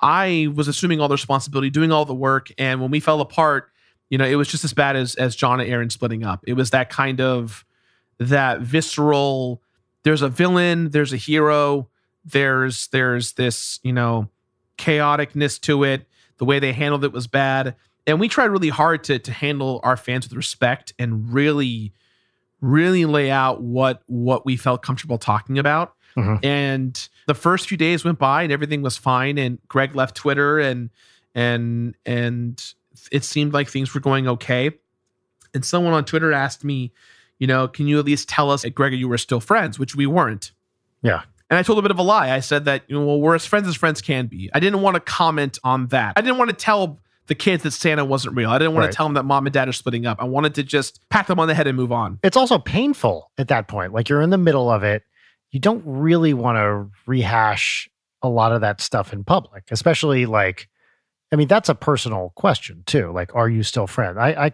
I was assuming all the responsibility, doing all the work. And when we fell apart, you know, it was just as bad as as John and Aaron splitting up. It was that kind of that visceral, there's a villain, there's a hero, there's there's this, you know, chaoticness to it. The way they handled it was bad. And we tried really hard to to handle our fans with respect and really, really lay out what what we felt comfortable talking about. Mm-hmm. And the first few days went by and everything was fine. And Greg left Twitter and and and it seemed like things were going okay. And someone on Twitter asked me, you know, can you at least tell us that Greg you were still friends, which we weren't. Yeah. And I told a bit of a lie. I said that, you know, well, we're as friends as friends can be. I didn't want to comment on that. I didn't want to tell the kids that Santa wasn't real. I didn't want right. to tell them that mom and dad are splitting up. I wanted to just pat them on the head and move on. It's also painful at that point. Like you're in the middle of it. You don't really want to rehash a lot of that stuff in public, especially like, I mean, that's a personal question too. Like, are you still friends? I,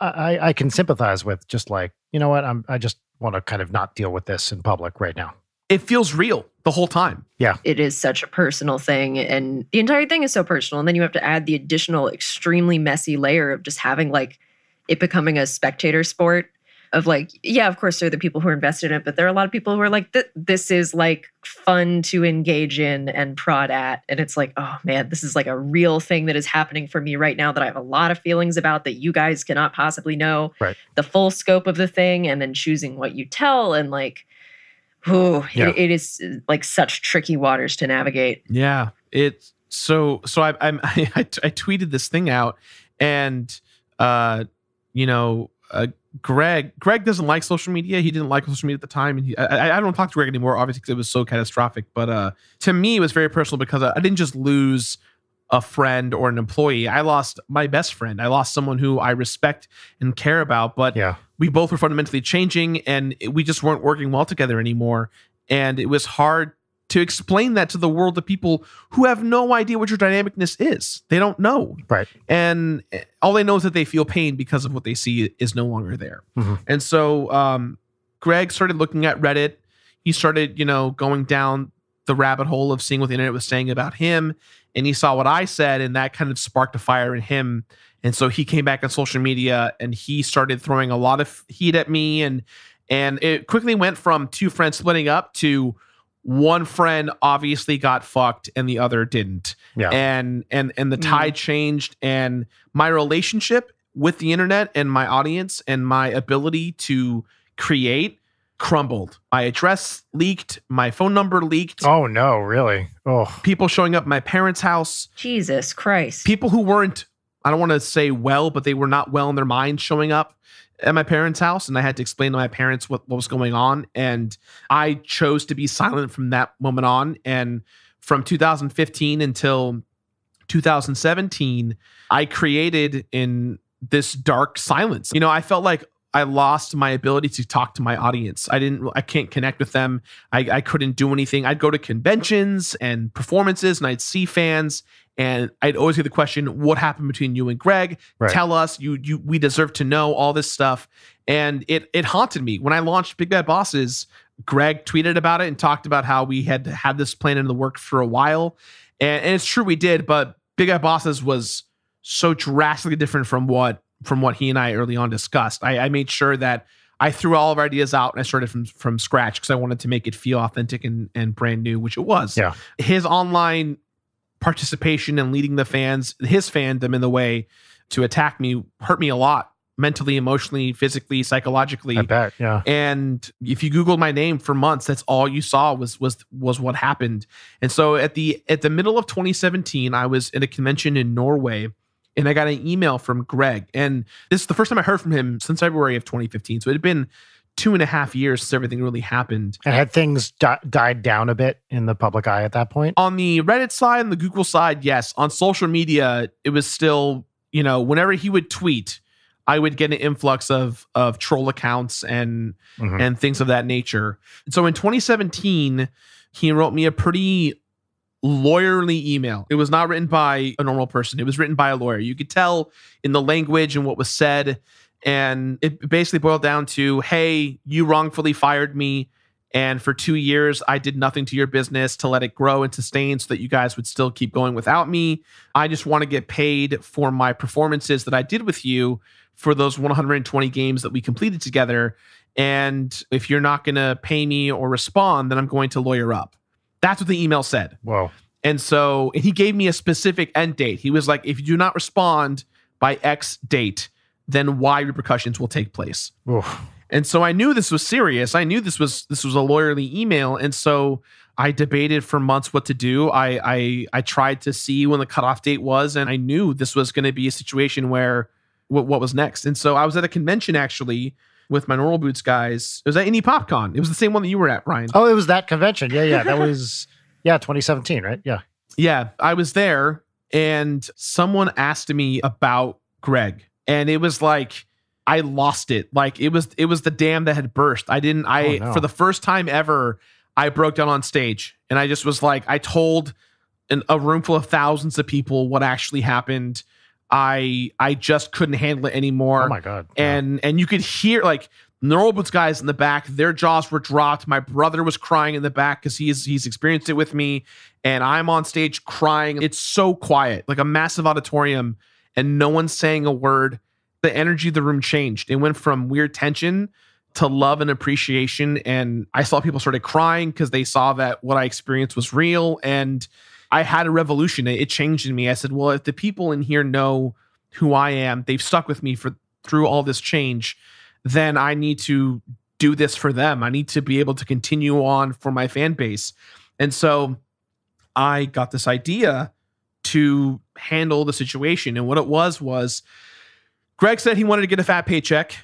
I, I, I can sympathize with just like, you know what? I'm, I just want to kind of not deal with this in public right now it feels real the whole time. Yeah. It is such a personal thing. And the entire thing is so personal. And then you have to add the additional, extremely messy layer of just having like it becoming a spectator sport of like, yeah, of course, there are the people who are invested in it, but there are a lot of people who are like, this is like fun to engage in and prod at. And it's like, oh man, this is like a real thing that is happening for me right now that I have a lot of feelings about that you guys cannot possibly know right. the full scope of the thing and then choosing what you tell and like, Ooh, yeah. it, it is like such tricky waters to navigate. Yeah, it's so so. I I'm, (laughs) I, I, t- I tweeted this thing out, and uh, you know, uh, Greg Greg doesn't like social media. He didn't like social media at the time, and he, I, I don't talk to Greg anymore, obviously, because it was so catastrophic. But uh, to me, it was very personal because I, I didn't just lose a friend or an employee. I lost my best friend. I lost someone who I respect and care about. But yeah we both were fundamentally changing and we just weren't working well together anymore. And it was hard to explain that to the world of people who have no idea what your dynamicness is. They don't know. Right. And eh, all they know is that they feel pain because of what they see is no longer there. Mm-hmm. And so um, Greg started looking at Reddit. He started, you know, going down the rabbit hole of seeing what the internet was saying about him. And he saw what I said, and that kind of sparked a fire in him and so he came back on social media and he started throwing a lot of heat at me and and it quickly went from two friends splitting up to one friend obviously got fucked and the other didn't. Yeah. And and and the mm-hmm. tide mm. changed and my relationship with the internet and my audience and my ability to create crumbled. My address leaked, my phone number leaked. Oh no, really? Oh. People showing up my parents' house. Jesus Christ. People who weren't I don't want to say well, but they were not well in their mind showing up at my parents' house. And I had to explain to my parents what, what was going on. And I chose to be silent from that moment on. And from 2015 until 2017, I created in this dark silence. You know, I felt like I lost my ability to talk to my audience. I didn't, I can't connect with them. I, I couldn't do anything. I'd go to conventions and performances and I'd see fans and I'd always get the question, "What happened between you and Greg? Right. Tell us. You, you, we deserve to know all this stuff." And it, it haunted me when I launched Big Bad Bosses. Greg tweeted about it and talked about how we had had this plan in the work for a while, and, and it's true we did. But Big Bad Bosses was so drastically different from what from what he and I early on discussed. I, I made sure that I threw all of our ideas out and I started from from scratch because I wanted to make it feel authentic and and brand new, which it was. Yeah. His online participation and leading the fans, his fandom in the way to attack me hurt me a lot mentally, emotionally, physically, psychologically. I bet, yeah. And if you googled my name for months, that's all you saw was was was what happened. And so at the at the middle of 2017, I was at a convention in Norway and I got an email from Greg. And this is the first time I heard from him since February of 2015. So it had been two and a half years since everything really happened. And had things di- died down a bit in the public eye at that point? On the Reddit side and the Google side, yes. On social media, it was still, you know, whenever he would tweet, I would get an influx of of troll accounts and mm-hmm. and things of that nature. So in 2017, he wrote me a pretty lawyerly email. It was not written by a normal person. It was written by a lawyer. You could tell in the language and what was said and it basically boiled down to hey, you wrongfully fired me. And for two years, I did nothing to your business to let it grow and sustain so that you guys would still keep going without me. I just want to get paid for my performances that I did with you for those 120 games that we completed together. And if you're not going to pay me or respond, then I'm going to lawyer up. That's what the email said. Wow. And so and he gave me a specific end date. He was like, if you do not respond by X date, then why repercussions will take place. Oof. And so I knew this was serious. I knew this was this was a lawyerly email, and so I debated for months what to do. I I, I tried to see when the cutoff date was, and I knew this was going to be a situation where what what was next. And so I was at a convention actually with my normal boots guys. It was at Indie PopCon. It was the same one that you were at, Ryan. Oh, it was that convention. Yeah, yeah, that was (laughs) yeah, 2017, right? Yeah, yeah. I was there, and someone asked me about Greg and it was like I lost it. Like it was it was the dam that had burst. I didn't I oh, no. for the first time ever I broke down on stage and I just was like I told an, a room full of thousands of people what actually happened. I I just couldn't handle it anymore. Oh my god. Yeah. And and you could hear like boots guys in the back, their jaws were dropped. My brother was crying in the back because he's he's experienced it with me, and I'm on stage crying. It's so quiet, like a massive auditorium and no one saying a word, the energy of the room changed. It went from weird tension to love and appreciation. And I saw people started crying because they saw that what I experienced was real. And I had a revolution. It, changed in me. I said, well, if the people in here know who I am, they've stuck with me for through all this change, then I need to do this for them. I need to be able to continue on for my fan base. And so I got this idea to handle the situation. And what it was was Greg said he wanted to get a fat paycheck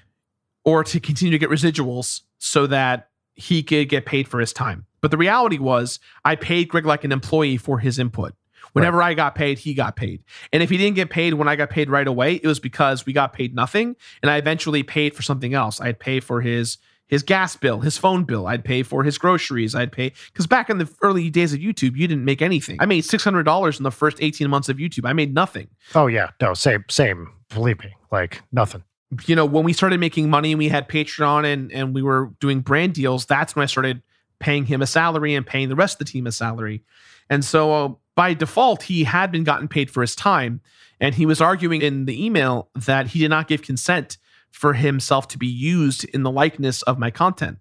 or to continue to get residuals so that he could get paid for his time. But the reality was, I paid Greg like an employee for his input. Whenever right. I got paid, he got paid. And if he didn't get paid when I got paid right away, it was because we got paid nothing. And I eventually paid for something else. I had paid for his his gas bill, his phone bill. I'd pay for his groceries. I'd pay because back in the early days of YouTube, you didn't make anything. I made six hundred dollars in the first eighteen months of YouTube. I made nothing. Oh yeah, no, same, same. Believe me, like nothing. You know, when we started making money and we had Patreon and and we were doing brand deals, that's when I started paying him a salary and paying the rest of the team a salary. And so uh, by default, he had been gotten paid for his time, and he was arguing in the email that he did not give consent for himself to be used in the likeness of my content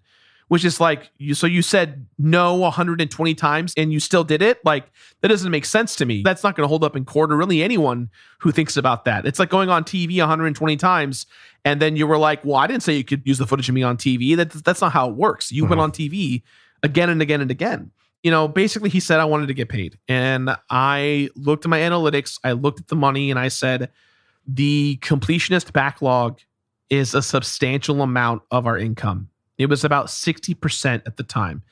which is like you so you said no 120 times and you still did it like that doesn't make sense to me that's not going to hold up in court or really anyone who thinks about that it's like going on tv 120 times and then you were like well i didn't say you could use the footage of me on tv that, that's not how it works you mm-hmm. went on tv again and again and again you know basically he said i wanted to get paid and i looked at my analytics i looked at the money and i said the completionist backlog is a substantial amount of our income. It was about 60% at the time.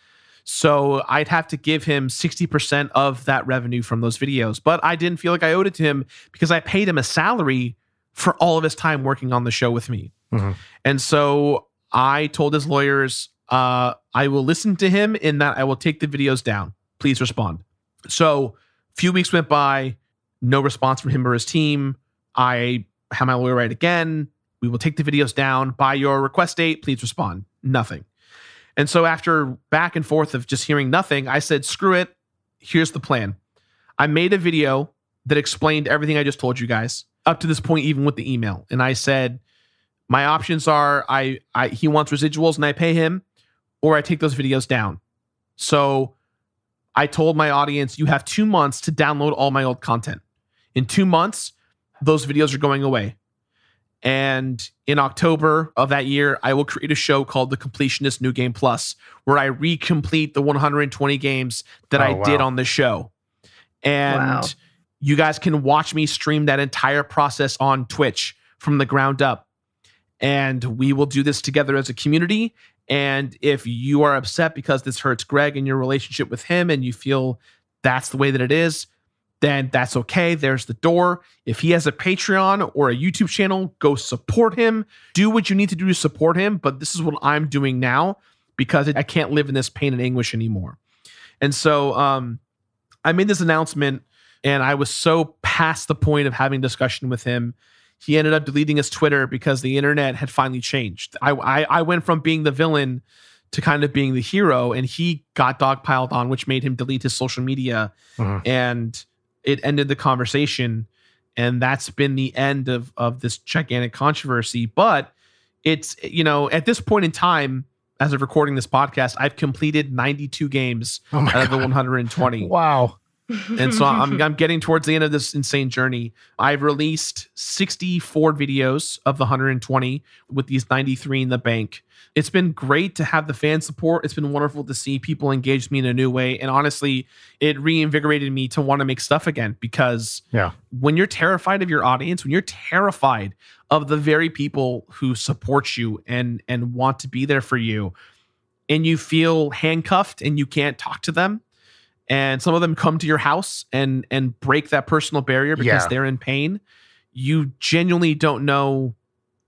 So I'd have to give him 60% of that revenue from those videos. But I didn't feel like I owed it to him because I paid him a salary for all of his time working on the show with me. Mm-hmm. And so I told his lawyers, uh, I will listen to him in that I will take the videos down. Please respond. So a few weeks went by, no response from him or his team. I had my lawyer write again. We will take the videos down by your request date. Please respond. Nothing. And so after back and forth of just hearing nothing, I said, screw it. Here's the plan. I made a video that explained everything I just told you guys up to this point, even with the email. And I said, my options are I, I he wants residuals and I pay him, or I take those videos down. So I told my audience, you have two months to download all my old content. In two months, those videos are going away. And in October of that year, I will create a show called The Completionist New Game Plus, where I recomplete the 120 games that oh, I wow. did on the show. And wow. you guys can watch me stream that entire process on Twitch from the ground up. And we will do this together as a community. And if you are upset because this hurts Greg and your relationship with him and you feel that's the way that it is, then that's okay. There's the door. If he has a Patreon or a YouTube channel, go support him. Do what you need to do to support him. But this is what I'm doing now because I can't live in this pain and anguish anymore. And so um, I made this announcement and I was so past the point of having discussion with him. He ended up deleting his Twitter because the internet had finally changed. I, I, I went from being the villain to kind of being the hero, and he got dogpiled on, which made him delete his social media. Uh-huh. And it ended the conversation and that's been the end of of this gigantic controversy but it's you know at this point in time as of recording this podcast i've completed 92 games oh out of the 120 wow and so I'm, (laughs) I'm getting towards the end of this insane journey. I've released 64 videos of the 120 with these 93 in the bank. It's been great to have the fan support. It's been wonderful to see people engage me in a new way. And honestly, it reinvigorated me to want to make stuff again because yeah. when you're terrified of your audience, when you're terrified of the very people who support you and and want to be there for you, and you feel handcuffed and you can't talk to them and some of them come to your house and and break that personal barrier because yeah. they're in pain you genuinely don't know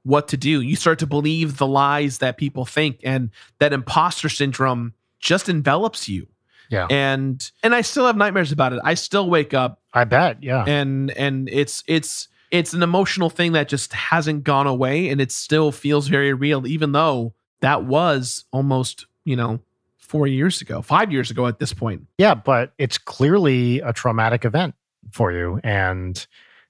what to do you start to believe the lies that people think and that imposter syndrome just envelops you yeah and and i still have nightmares about it i still wake up i bet yeah and and it's it's it's an emotional thing that just hasn't gone away and it still feels very real even though that was almost you know four years ago, five years ago at this point. Yeah, but it's clearly a traumatic event for you. And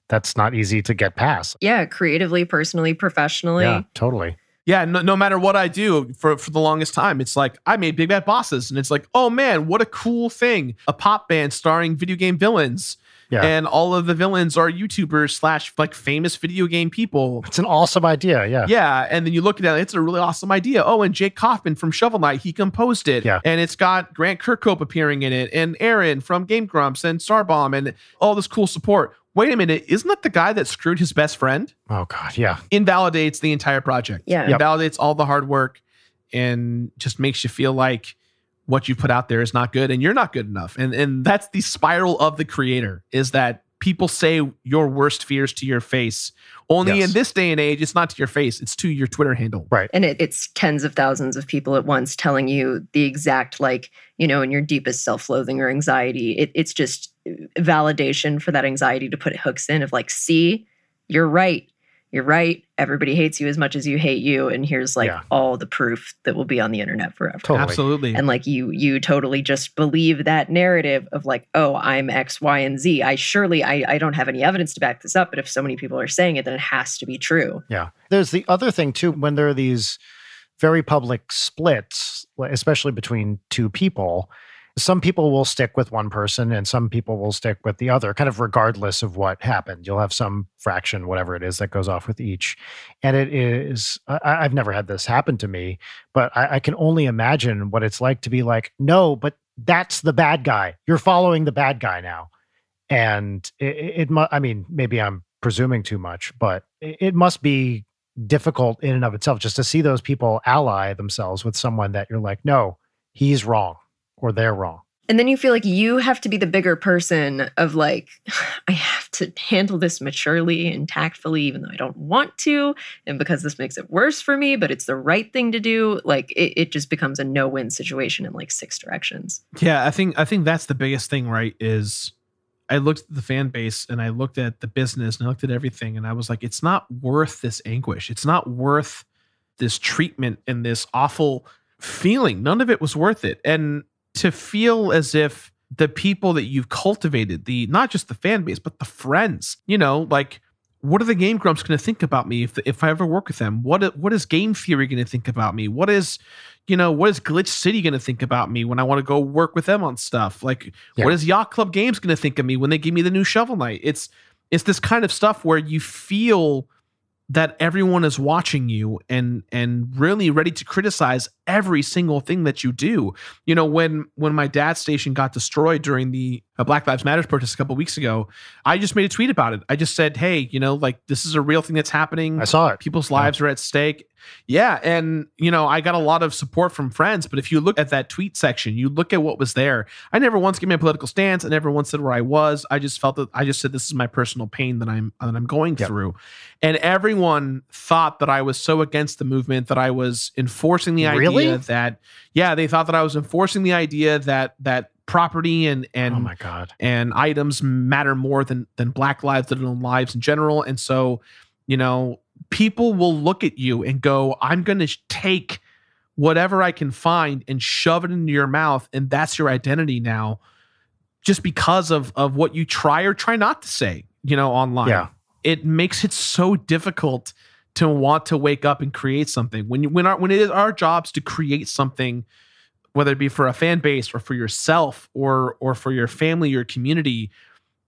that's not easy to get past. Yeah, creatively, personally, professionally. Yeah, totally. Yeah, no, no matter what I do for, for the longest time, it's like I made Big Bad Bosses. And it's like, oh man, what a cool thing. A pop band starring video game villains yeah. And all of the villains are YouTubers slash like famous video game people. It's an awesome idea. Yeah. Yeah. And then you look at it, it's a really awesome idea. Oh, and Jake Kaufman from Shovel Knight, he composed it. Yeah. And it's got Grant Kirkhope appearing in it and Aaron from Game Grumps and Starbomb and all this cool support. Wait a minute, isn't that the guy that screwed his best friend? Oh God, yeah. Invalidates the entire project. Yeah. Invalidates all the hard work and just makes you feel like what you put out there is not good and you're not good enough. And and that's the spiral of the creator is that people say your worst fears to your face. Only yes. in this day and age, it's not to your face, it's to your Twitter handle. Right. And it, it's tens of thousands of people at once telling you the exact, like, you know, in your deepest self loathing or anxiety. It, it's just validation for that anxiety to put hooks in of like, see, you're right you're right. Everybody hates you as much as you hate you. And here's like yeah. all the proof that will be on the internet forever. Totally. Absolutely. And like you, you totally just believe that narrative of like, oh, I'm X, Y, and Z. I surely, I, I don't have any evidence to back this up. But if so many people are saying it, then it has to be true. Yeah. There's the other thing too, when there are these very public splits, especially between two people, some people will stick with one person and some people will stick with the other, kind of regardless of what happened. You'll have some fraction, whatever it is, that goes off with each. And it is, I, have never had this happen to me, but I, I can only imagine what it's like to be like, no, but that's the bad guy. You're following the bad guy now. And it, it, it I mean, maybe I'm presuming too much, but it, it must be difficult in and of itself just to see those people ally themselves with someone that you're like, no, he's wrong or they're wrong. And then you feel like you have to be the bigger person of like, (sighs) I have to handle this maturely and tactfully, even though I don't want to. And because this makes it worse for me, but it's the right thing to do. Like it, it just becomes a no-win situation in like six directions. Yeah, I think I think that's the biggest thing, right? Is I looked at the fan base and I looked at the business and I looked at everything and I was like, it's not worth this anguish. It's not worth this treatment and this awful feeling. None of it was worth it. And to feel as if the people that you've cultivated, the not just the fan base, but the friends, you know, like what are the game grumps going to think about me if if I ever work with them? What what is game theory going to think about me? What is you know what is Glitch City going to think about me when I want to go work with them on stuff? Like yeah. what is Yacht Club Games going to think of me when they give me the new Shovel Knight? It's it's this kind of stuff where you feel that everyone is watching you and and really ready to criticize every single thing that you do. You know, when when my dad's station got destroyed during the a Black Lives Matters protest a couple weeks ago. I just made a tweet about it. I just said, "Hey, you know, like this is a real thing that's happening. I saw it. People's lives yeah. are at stake." Yeah, and you know, I got a lot of support from friends. But if you look at that tweet section, you look at what was there. I never once gave my political stance. I never once said where I was. I just felt that I just said this is my personal pain that I'm that I'm going yep. through, and everyone thought that I was so against the movement that I was enforcing the really? idea that yeah, they thought that I was enforcing the idea that that property and and oh my god and items matter more than than black lives than lives in general and so you know people will look at you and go i'm going to take whatever i can find and shove it into your mouth and that's your identity now just because of of what you try or try not to say you know online yeah. it makes it so difficult to want to wake up and create something when you, when our when it is our jobs to create something whether it be for a fan base or for yourself or or for your family, your community,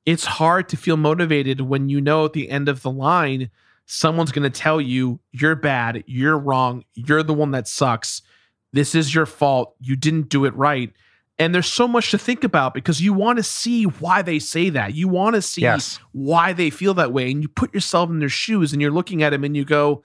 it's hard to feel motivated when you know at the end of the line someone's going to tell you you're bad, you're wrong, you're the one that sucks. This is your fault. You didn't do it right. And there's so much to think about because you want to see why they say that. You want to see yes. why they feel that way. And you put yourself in their shoes and you're looking at them and you go,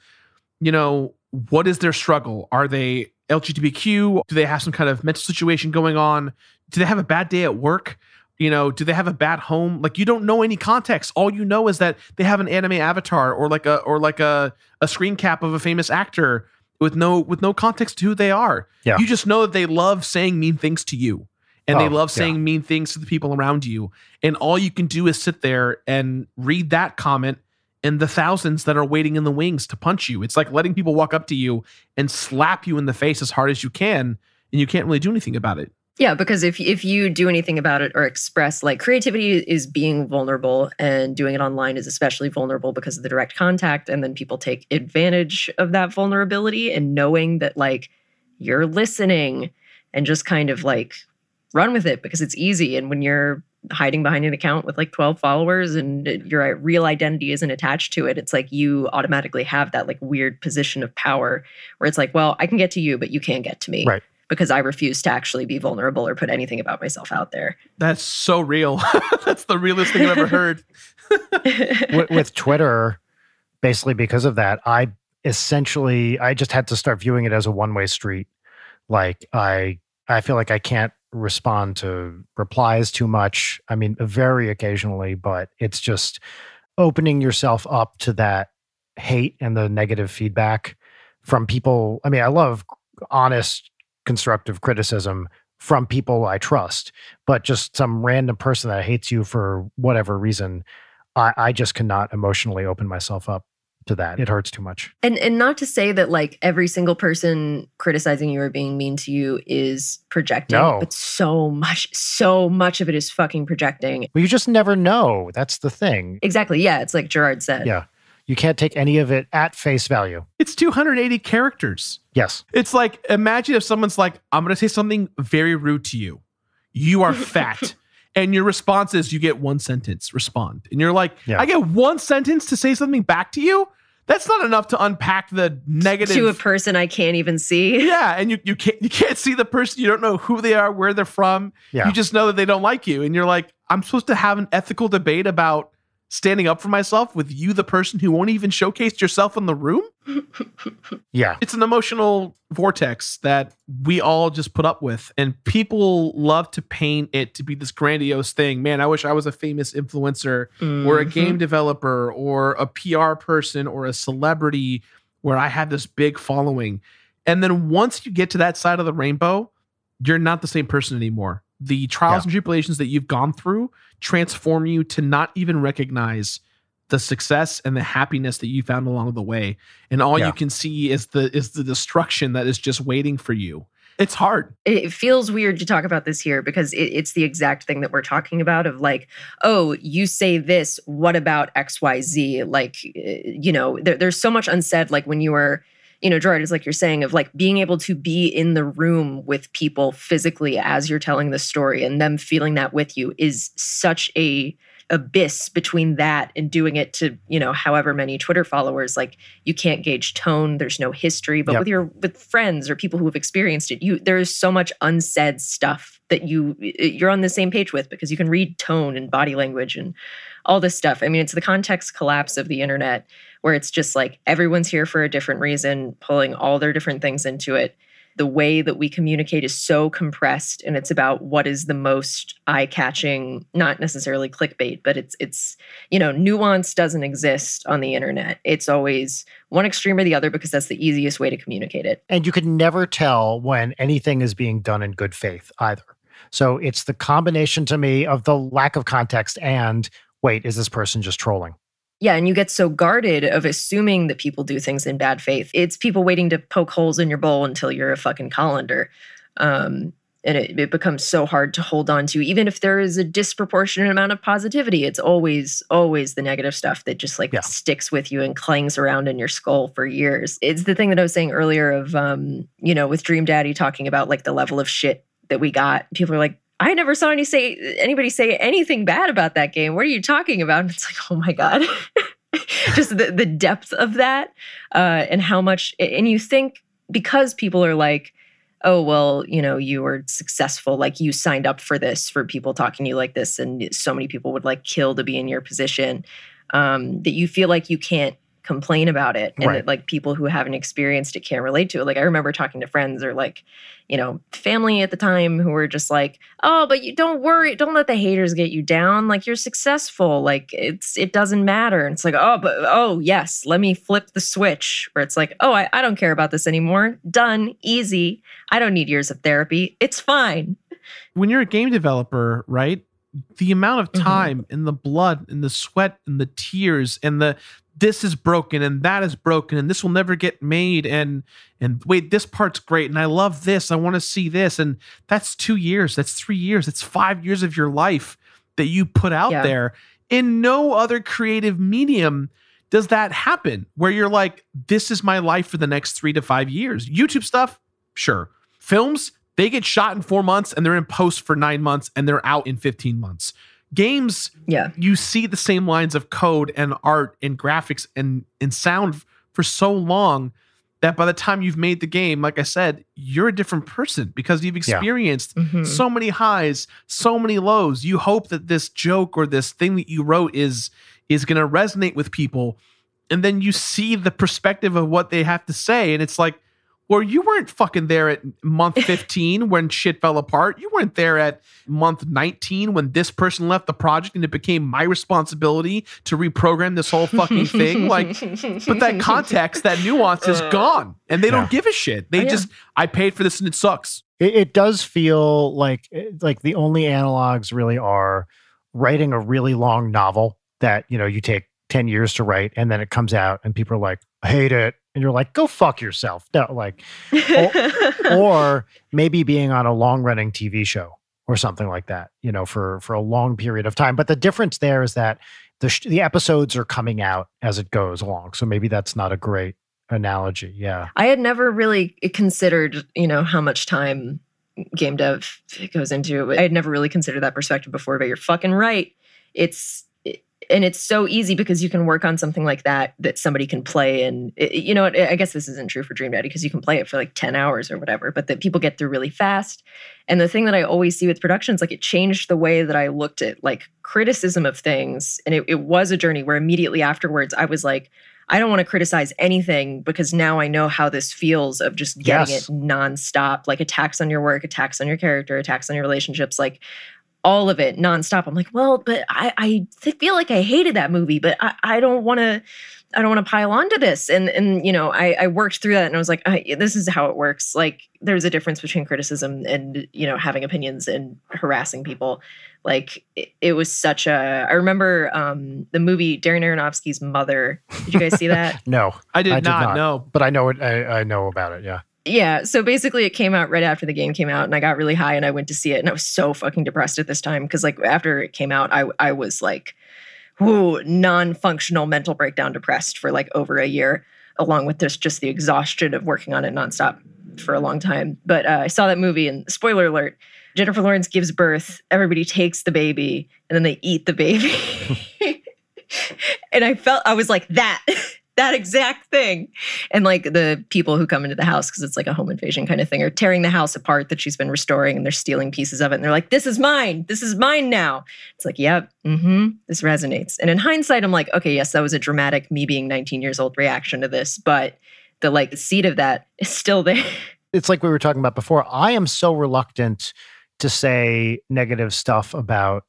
you know, what is their struggle? Are they LGBTQ? Do they have some kind of mental situation going on? Do they have a bad day at work? You know, do they have a bad home? Like you don't know any context. All you know is that they have an anime avatar or like a or like a a screen cap of a famous actor with no with no context to who they are. Yeah. You just know that they love saying mean things to you. And oh, they love saying yeah. mean things to the people around you. And all you can do is sit there and read that comment and the thousands that are waiting in the wings to punch you. It's like letting people walk up to you and slap you in the face as hard as you can, and you can't really do anything about it. Yeah, because if if you do anything about it or express like creativity is being vulnerable and doing it online is especially vulnerable because of the direct contact and then people take advantage of that vulnerability and knowing that like you're listening and just kind of like run with it because it's easy and when you're hiding behind an account with like 12 followers and your real identity isn't attached to it, it's like you automatically have that like weird position of power where it's like, well, I can get to you, but you can't get to me. Right. Because I refuse to actually be vulnerable or put anything about myself out there. That's so real. (laughs) That's the realest thing I've ever heard. (laughs) with, with Twitter, basically because of that, I essentially I just had to start viewing it as a one way street. Like I I feel like I can't respond to replies too much. I mean, very occasionally, but it's just opening yourself up to that hate and the negative feedback from people. I mean, I love honest, constructive criticism from people I trust, but just some random person that hates you for whatever reason, I, I just cannot emotionally open myself up to that. It hurts too much. And and not to say that like every single person criticizing you or being mean to you is projecting, no. but so much so much of it is fucking projecting. Well, you just never know. That's the thing. Exactly. Yeah, it's like Gerard said. Yeah. You can't take any of it at face value. It's 280 characters. Yes. It's like imagine if someone's like I'm going to say something very rude to you. You are (laughs) fat and your response is you get one sentence respond and you're like yeah. i get one sentence to say something back to you that's not enough to unpack the negative to a person i can't even see (laughs) yeah and you, you can't you can't see the person you don't know who they are where they're from yeah. you just know that they don't like you and you're like i'm supposed to have an ethical debate about standing up for myself with you, the person who won't even showcase yourself in the room? (laughs) yeah. It's an emotional vortex that we all just put up with. And people love to paint it to be this grandiose thing. Man, I wish I was a famous influencer mm-hmm. or a game mm-hmm. developer or a PR person or a celebrity where I had this big following. And then once you get to that side of the rainbow, you're not the same person anymore. The trials yeah. and tribulations that you've gone through, transform you to not even recognize the success and the happiness that you found along the way and all yeah. you can see is the is the destruction that is just waiting for you it's hard it feels weird to talk about this here because it, it's the exact thing that we're talking about of like oh you say this what about xyz like eh, you know there, there's so much unsaid like when you were you know, Gerard, is like you're saying, of like being able to be in the room with people physically as you're telling the story and them feeling that with you is such a abyss between that and doing it to you know however many twitter followers like you can't gauge tone there's no history but yep. with your with friends or people who have experienced it you there is so much unsaid stuff that you you're on the same page with because you can read tone and body language and all this stuff. I mean, it's the context collapse of the internet where it's just like everyone's here for a different reason, pulling all their different things into it. The way that we communicate is so compressed and it's about what is the most eye-catching, not necessarily clickbait, but it's it's, you know, nuance doesn't exist on the internet. It's always one extreme or the other because that's the easiest way to communicate it. And you can never tell when anything is being done in good faith either. So it's the combination to me of the lack of context and wait, is this person just trolling? Yeah, and you get so guarded of assuming that people do things in bad faith. It's people waiting to poke holes in your bowl until you're a fucking colander. Um, and it, it becomes so hard to hold on to, even if there is a disproportionate amount of positivity. It's always, always the negative stuff that just like yeah. sticks with you and clangs around in your skull for years. It's the thing that I was saying earlier of, um, you know, with Dream Daddy talking about like the level of shit that we got. People are like, I never saw any say anybody say anything bad about that game. What are you talking about? And it's like, oh my god, (laughs) just the, the depth of that uh, and how much. And you think because people are like, oh well, you know, you were successful, like you signed up for this, for people talking to you like this, and so many people would like kill to be in your position. Um, that you feel like you can't complain about it and right. that, like people who haven't experienced it can't relate to it like i remember talking to friends or like you know family at the time who were just like oh but you don't worry don't let the haters get you down like you're successful like it's it doesn't matter and it's like oh but oh yes let me flip the switch where it's like oh i, I don't care about this anymore done easy i don't need years of therapy it's fine when you're a game developer right the amount of mm-hmm. time mm-hmm. and the blood and the sweat and the tears and the this is broken and that is broken and this will never get made and and wait this part's great and i love this i want to see this and that's two years that's three years that's five years of your life that you put out yeah. there in no other creative medium does that happen where you're like this is my life for the next three to five years youtube stuff sure films they get shot in four months and they're in post for nine months and they're out in 15 months games yeah you see the same lines of code and art and graphics and and sound for so long that by the time you've made the game like i said you're a different person because you've experienced yeah. mm-hmm. so many highs so many lows you hope that this joke or this thing that you wrote is is going to resonate with people and then you see the perspective of what they have to say and it's like well, you weren't fucking there at month (laughs) 15 when shit fell apart. You weren't there at month 19 when this person left the project and it became my responsibility to reprogram this whole fucking thing. like, but that context, that nuance is (laughs) uh, gone and they yeah. don't give a shit. They oh, yeah. just, I paid for this and it sucks. It, it does feel like, eh, like the only analogs really are writing a really long novel that, you know, you take 10 years to write and then it comes out and people are like, hate it and you're like, go fuck yourself. No, like, (laughs) or, or maybe being on a long running TV show or something like that, you know, for for a long period of time. But the difference there is that the sh- the episodes are coming out as it goes along. So maybe that's not a great analogy. Yeah, I had never really considered, you know, how much time game dev goes into. I had never really considered that perspective before. But you're fucking right. It's and it's so easy because you can work on something like that that somebody can play and eh, eh, you know eh, i guess this isn't true for dream daddy because you can play it for like 10 hours or whatever but that people get through really fast and the thing that i always see with productions like it changed the way that i looked at like criticism of things and it, it was a journey where immediately afterwards i was like i don't want to criticize anything because now i know how this feels of just getting yes. it nonstop like attacks on your work attacks on your character attacks on your relationships like all of it nonstop. I'm like, well, but I, I feel like I hated that movie, but I, I don't want to, I don't want to pile onto this. And, and, you know, I, I worked through that and I was like, I, this is how it works. Like there's a difference between criticism and, you know, having opinions and harassing people. Like it, it was such a, I remember um, the movie Darren Aronofsky's mother. Did you guys see that? (laughs) no, I did, I did not, No, know, but I know it. I, I know about it. Yeah. Yeah. So basically, it came out right after the game came out, and I got really high and I went to see it, and I was so fucking depressed at this time because, like, after it came out, I I was like, whoo, non-functional mental breakdown, depressed for like over a year, along with this just the exhaustion of working on it nonstop for a long time. But uh, I saw that movie, and spoiler alert: Jennifer Lawrence gives birth. Everybody takes the baby, and then they eat the baby. (laughs) (laughs) and I felt I was like that that exact thing. And like the people who come into the house, because it's like a home invasion kind of thing, are tearing the house apart that she's been restoring and they're stealing pieces of it. And they're like, this is mine. This is mine now. It's like, yep, mm-hmm, this resonates. And in hindsight, I'm like, okay, yes, that was a dramatic, me being 19 years old reaction to this. But the like seed of that is still there. It's like we were talking about before. I am so reluctant to say negative stuff about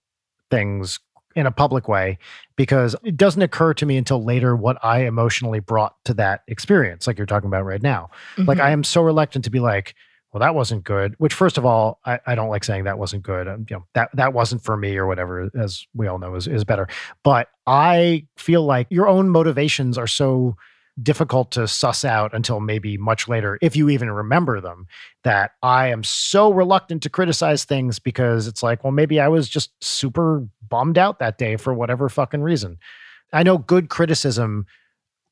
things in a public way because it doesn't occur to me until later what I emotionally brought to that experience, like you're talking about right now. Mm-hmm. Like I mm-hmm. am so reluctant to be like, well, that wasn't good. Which, first of all, I, I don't like saying that wasn't good. Um, you know, that that wasn't for me or whatever, as we all know, is is better. But I feel like your own motivations are so difficult to suss out until maybe much later, if you even remember them, that I am so reluctant to criticize things because it's like, well, maybe I was just super bummed out that day for whatever fucking reason. I know good criticism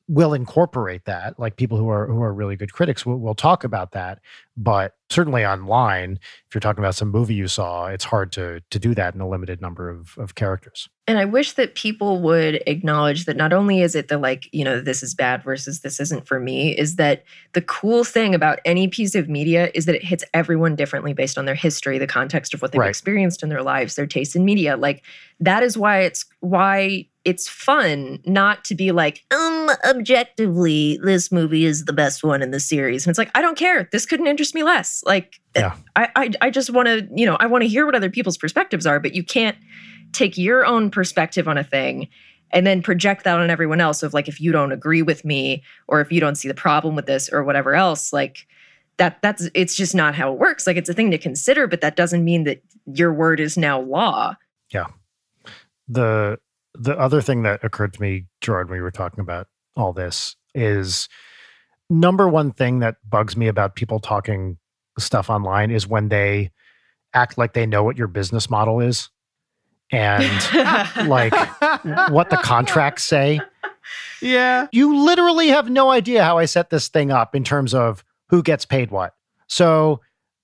will incorporate that like people who are who are really good critics will, will talk about that but certainly online if you're talking about some movie you saw it's hard to to do that in a limited number of, of characters and i wish that people would acknowledge that not only is it the like you know this is bad versus this isn't for me is that the cool thing about any piece of media is that it hits everyone differently based on their history the context of what they've right. experienced in their lives their taste in media like that is why it's why it's fun not to be like, um, objectively, this movie is the best one in the series. And it's like, I don't care. This couldn't interest me less. Like, eh, yeah. I, I, I just want to, you know, I want to hear what other people's perspectives are, but you can't take your own perspective on a thing and then project that on everyone else of like, if you don't agree with me or if you don't see the problem with this or whatever else, like, that that's it's just not how it works like it's a thing to consider but that doesn't mean that your word is now law yeah the the other thing that occurred to me, Gerard, when we were talking about all this is number one thing that bugs me about people talking stuff online is when they act like they know what your business model is and (laughs) like what the contracts say. Yeah. You literally have no idea how I set this thing up in terms of who gets paid what. So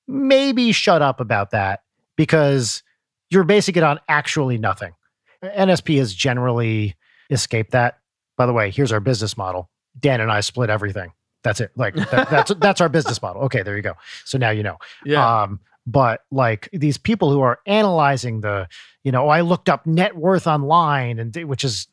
maybe shut up about that because you're basing it on actually nothing. NSP has generally escaped that. By the way, here's our business model. Dan and I split everything. That's it. Like that, (laughs) that's that's our business model. Okay, there you go. So now you know. Yeah. Um, but like these people who are analyzing the, you know, oh, I looked up net worth online, and which is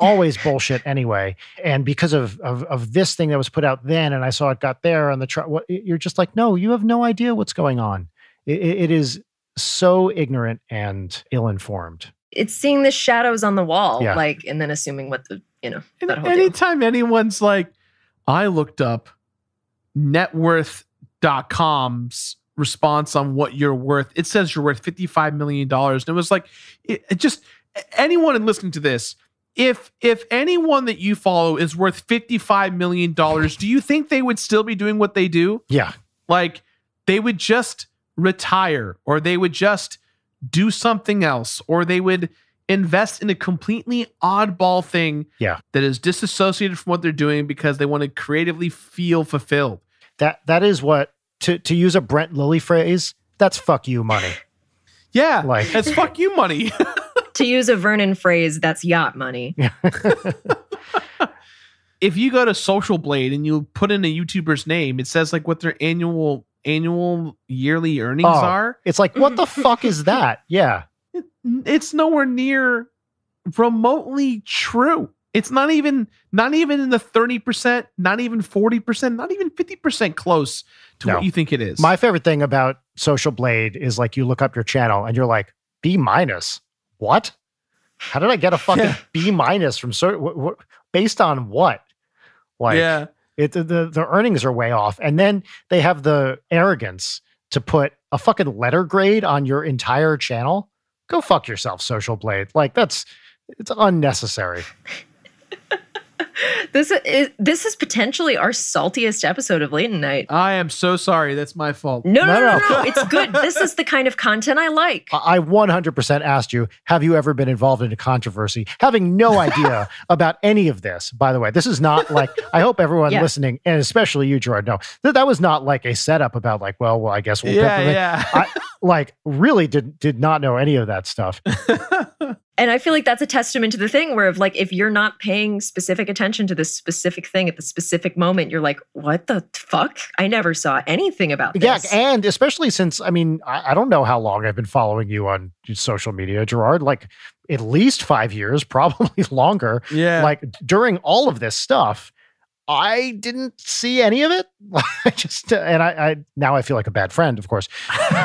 always (laughs) bullshit anyway. And because of, of, of this thing that was put out then, and I saw it got there on the chart, you're just like, no, you have no idea what's going on. it, it is so ignorant and ill informed it's seeing the shadows on the wall, yeah. like, and then assuming what the you know. anytime deal. anyone's like, I looked up networth.com's response on what you're worth. It says you're worth fifty five million dollars, and it was like, it, it just anyone listening to this. If if anyone that you follow is worth fifty five million dollars, do you think they would still be doing what they do? Yeah, like they would just retire or they would just do something else or they would invest in a completely oddball thing yeah. that is disassociated from what they're doing because they want to creatively feel fulfilled. That that is what to to use a Brent Lilly phrase, that's fuck you money. (laughs) yeah. Like that's fuck you money. (laughs) to use a Vernon phrase, that's yacht money. (laughs) Yeah. if you go to Social Blade and you put in a YouTuber's name, it says like what their annual annual yearly earnings oh, are. It's like, what the fuck is (laughs) that? Yeah. it's nowhere near remotely true. It's not even not even in the 30%, not even 40%, not even 50% close to no. what you think it is. My favorite thing about Social Blade is like you look up your channel and you're like, B minus. What? How did I get a fucking (laughs) yeah. B minus from so based on what? Like, yeah. It the the earnings are way off, and then they have the arrogance to put a fucking letter grade on your entire channel. Go fuck yourself, Social Blade. Like that's it's unnecessary. (laughs) (laughs) this is this is potentially our saltiest episode of Late Night. I am so sorry. That's my fault. No, no, no, no. no. it's good. (laughs) This is the kind of content I like. I 100% asked you, have you ever been involved in a controversy? Having no (laughs) idea about any of this, by the way. This is not like, I hope everyone yeah. listening, and especially you, Gerard, know that that was not like a setup about like, well, well I guess we'll yeah, yeah. I, like, really did, did not know any of that stuff. and I feel like that's a testament to the thing where, if, like, if you're not paying specific attention attention to this specific thing at the specific moment, you're like, what the fuck? I never saw anything about this. Yeah, and especially since, I mean, I, I don't know how long I've been following you on social media, Gerard. Like, at least five years, (laughs) probably longer. Yeah. Like, during all of this stuff, I didn't see any of it. (laughs) I just uh, and I, I, now I feel like a bad friend, of course.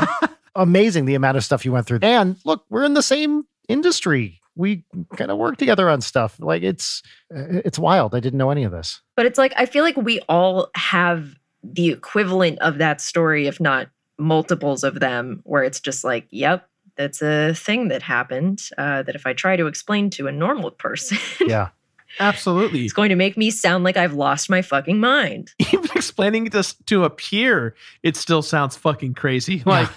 (laughs) Amazing the amount of stuff you went through. And look, we're in the same industry we kind of work together on stuff. Like it's eh, it's wild. I didn't know any of this. But it's like I feel like we all have the equivalent of that story, if not multiples of them, where it's just like, yep, that's a thing that happened. Uh, that if I try to explain to a normal person, (laughs) yeah. Absolutely. It's going to make me sound like I've lost my fucking mind. (laughs) Even explaining this to a peer, it still sounds fucking crazy. Like,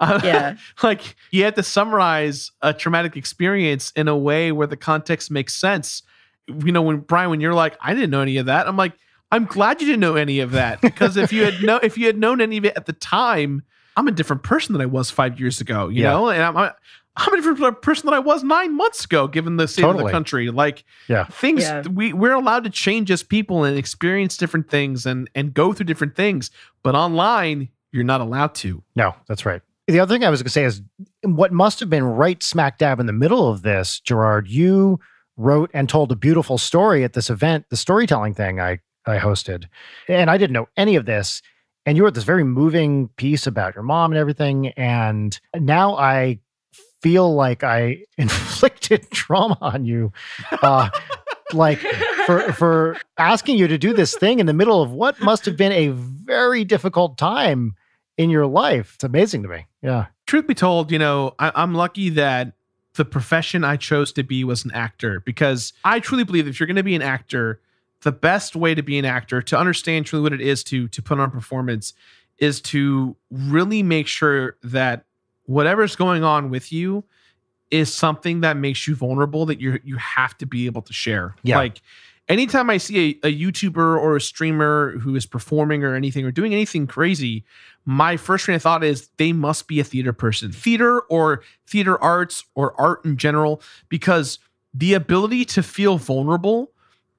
yeah. (laughs) like you had to summarize a traumatic experience in a way where the context makes sense. You know, when Brian, when you're like, I didn't know any of that. I'm like, I'm glad you didn't know any of that (laughs) because if you had no, if you had known any of it at the time, I'm a different person than I was five years ago. You yeah. know, and I'm, I'm I'm a different person than I was nine months ago, given the state totally. of the country. Like, yeah, things yeah. we we're allowed to change as people and experience different things and and go through different things. But online, you're not allowed to. No, that's right. The other thing I was going to say is what must have been right smack dab in the middle of this, Gerard, you wrote and told a beautiful story at this event, the storytelling thing I, I hosted. And I didn't know any of this. And you wrote this very moving piece about your mom and everything. And now I feel like I (laughs) inflicted trauma on you. Uh, (laughs) like for for asking you to do this thing in the middle of what must have been a very difficult time in your life. It's amazing to me. Yeah. Truth be told, you know, I, I'm lucky that the profession I chose to be was an actor because I truly believe if you're going to be an actor, the best way to be an actor, to understand truly what it is to to put on performance, is to really make sure that whatever's going on with you is something that makes you vulnerable that you you have to be able to share. Yeah. Like anytime I see a, a YouTuber or a streamer who is performing or anything or doing anything crazy, my first train of thought is they must be a theater person, theater or theater arts or art in general, because the ability to feel vulnerable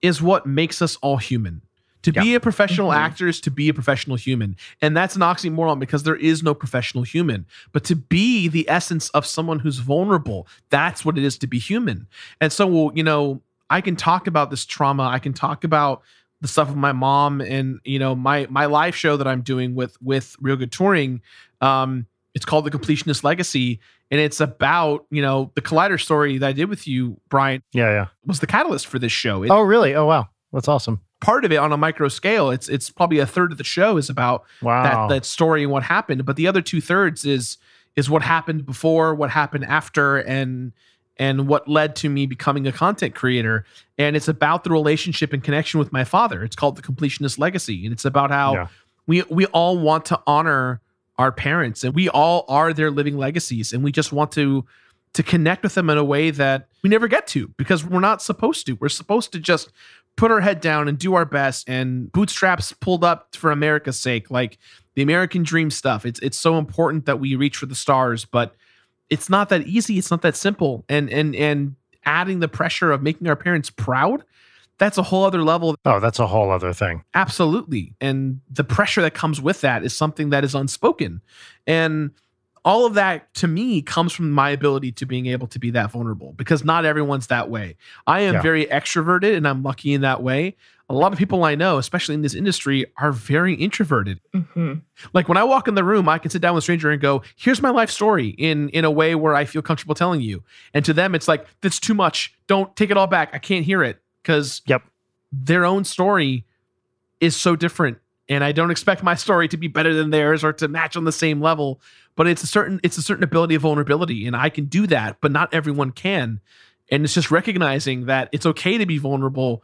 is what makes us all human. To yeah. be a professional mm-hmm. actor is to be a professional human. And that's an oxymoron because there is no professional human. But to be the essence of someone who's vulnerable, that's what it is to be human. And so, you know, I can talk about this trauma. I can talk about the stuff with my mom and you know my my live show that I'm doing with with Real Good Touring. Um, it's called The Completionist Legacy, and it's about you know the Collider story that I did with you, Brian. Yeah, yeah, was the catalyst for this show. It, oh, really? Oh, wow, that's awesome. Part of it on a micro scale, it's it's probably a third of the show is about wow. that that story and what happened, but the other two thirds is is what happened before, what happened after, and and what led to me becoming a content creator. And it's about the relationship and connection with my father. It's called The Completionist Legacy. And it's about how yeah. we, we all want to honor our parents and we all are their living legacies. And we just want to to connect with them in a way that we never get to because we're not supposed to. We're supposed to just put our head down and do our best and bootstraps pulled up for America's sake. Like the American dream stuff. It's it's so important that we reach for the stars, but it's not that easy. It's not that simple. And and and adding the pressure of making our parents proud, that's a whole other level. Oh, that's a whole other thing. Absolutely. And the pressure that comes with that is something that is unspoken. And all of that to me comes from my ability to being able to be that vulnerable because not everyone's that way. I am yeah. very extroverted and I'm lucky in that way a lot of people I know, especially in this industry, are very introverted. Mm-hmm. Like when I walk in the room, I can sit down with a stranger and go, "Here's my life story" in in a way where I feel comfortable telling you. And to them, it's like that's too much. Don't take it all back. I can't hear it because yep, their own story is so different, and I don't expect my story to be better than theirs or to match on the same level. But it's a certain it's a certain ability of vulnerability, and I can do that, but not everyone can. And it's just recognizing that it's okay to be vulnerable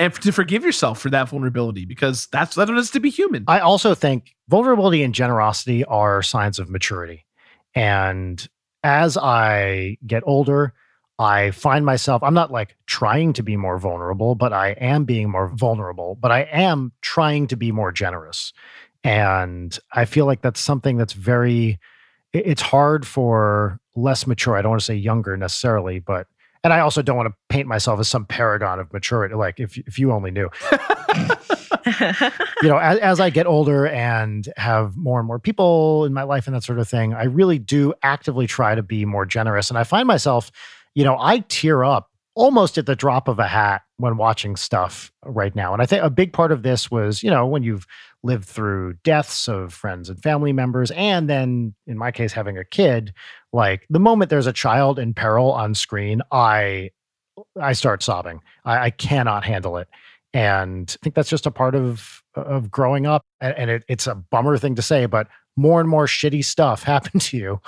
and to forgive yourself for that vulnerability because that's what it is to be human. I also think vulnerability and generosity are signs of maturity. And as I get older, I find myself, I'm not like trying to be more vulnerable, but I am being more vulnerable, but I am trying to be more generous. And I feel like that's something that's very, it's hard for less mature, I don't want to say younger necessarily, but and I also don't want to paint myself as some paragon of maturity. Like if if you only knew. you know, as, as, I get older and have more and more people in my life and that sort of thing, I really do actively try to be more generous. And I find myself, you know, I tear up almost at the drop of a hat when watching stuff right now. And I think a big part of this was, you know, when you've lived through deaths of friends and family members. And then, in my case, having a kid, like the moment there's a child in peril on screen, I I start sobbing. I, I cannot handle it. And I think that's just a part of of growing up. And, it, it's a bummer thing to say, but more and more shitty stuff (laughs) happened to you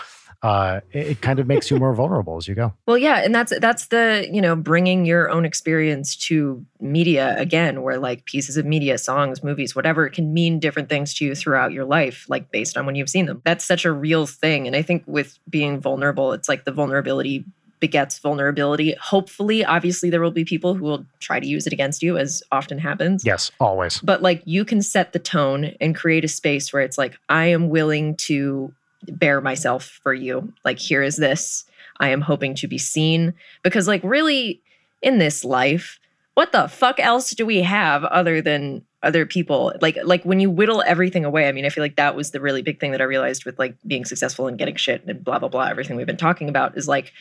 uh, it, it, kind of makes you more vulnerable as you go. Well, yeah, and that's that's the you know bringing your own experience to media again, where like pieces of media, songs, movies, whatever can mean different things to you throughout your life, like based on when you've seen them. That's such a real thing, and I think with being vulnerable, it's like the vulnerability begets vulnerability. Hopefully, obviously, there will be people who will try to use it against you, as often happens. Yes, always. But like you can set the tone and create a space where it's like, I am willing to bare myself for you. Like, here is this. I am hoping to be seen. Because, like, really, in this life, what the fuck else do we have other than other people like like when you whittle everything away i mean i feel like that was the really big thing that i realized with like being successful and getting shit and blah blah blah everything we've been talking about is like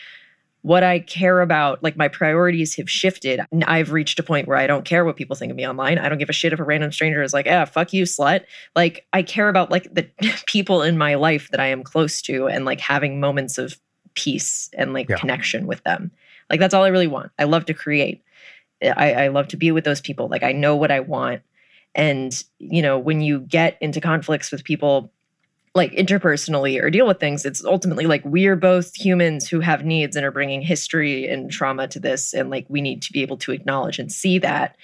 what I care about, like my priorities have shifted. And I've reached a point where I don't care what people think of me online. I don't give a shit if a random stranger is like, "Ah, fuck you, slut." Like I care about like the (laughs) people in my life that I am close to and like having moments of peace and like yeah. connection with them. Like that's all I really want. I love to create. Eh, I, I love to be with those people. Like I know what I want. And, you know, when you get into conflicts with people like interpersonally or deal with things it's ultimately like we're both humans who have needs and are bringing history and trauma to this and like we need to be able to acknowledge and see that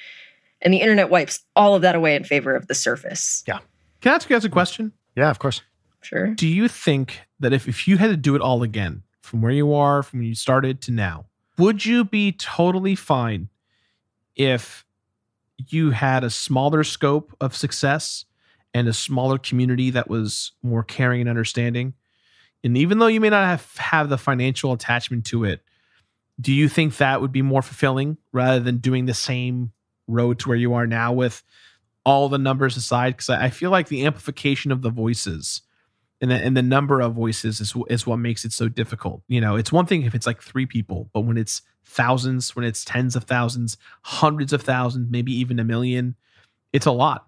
and the internet wipes all of that away in favor of the surface yeah can i ask you guys a question yeah of course sure do you think that if, if you had to do it all again from where you are from when you started to now would you be totally fine if you had a smaller scope of success and a smaller community that was more caring and understanding. And even though you may not have, have the financial attachment to it, do you think that would be more fulfilling rather than doing the same road to where you are now with all the numbers aside? Because I feel like the amplification of the voices and the, and the number of voices is, is what makes it so difficult. You know, it's one thing if it's like three people, but when it's thousands, when it's tens of thousands, hundreds of thousands, maybe even a million, it's a lot.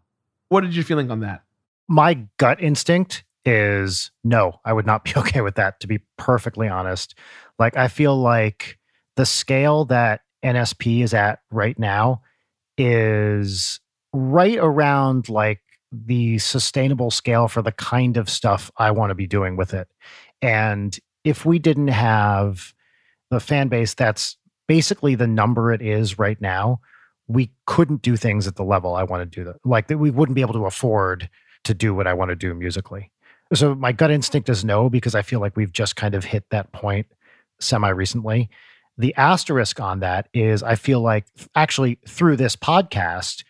What did you feeling on that? My gut instinct is no, I would not be (laughs) okay with that, to be perfectly honest. Like, I feel like the scale that NSP is at right now is right around like the sustainable scale for the kind of stuff I want to be doing with it. And if we didn't have the fan base that's basically the number it is right now, we couldn't do things at the level I want to do that. Like that we wouldn't be able to afford to do what I want to do musically. So my gut instinct is no, because I feel like we've just kind of hit that point semi recently. The asterisk on that is I feel like actually through this podcast,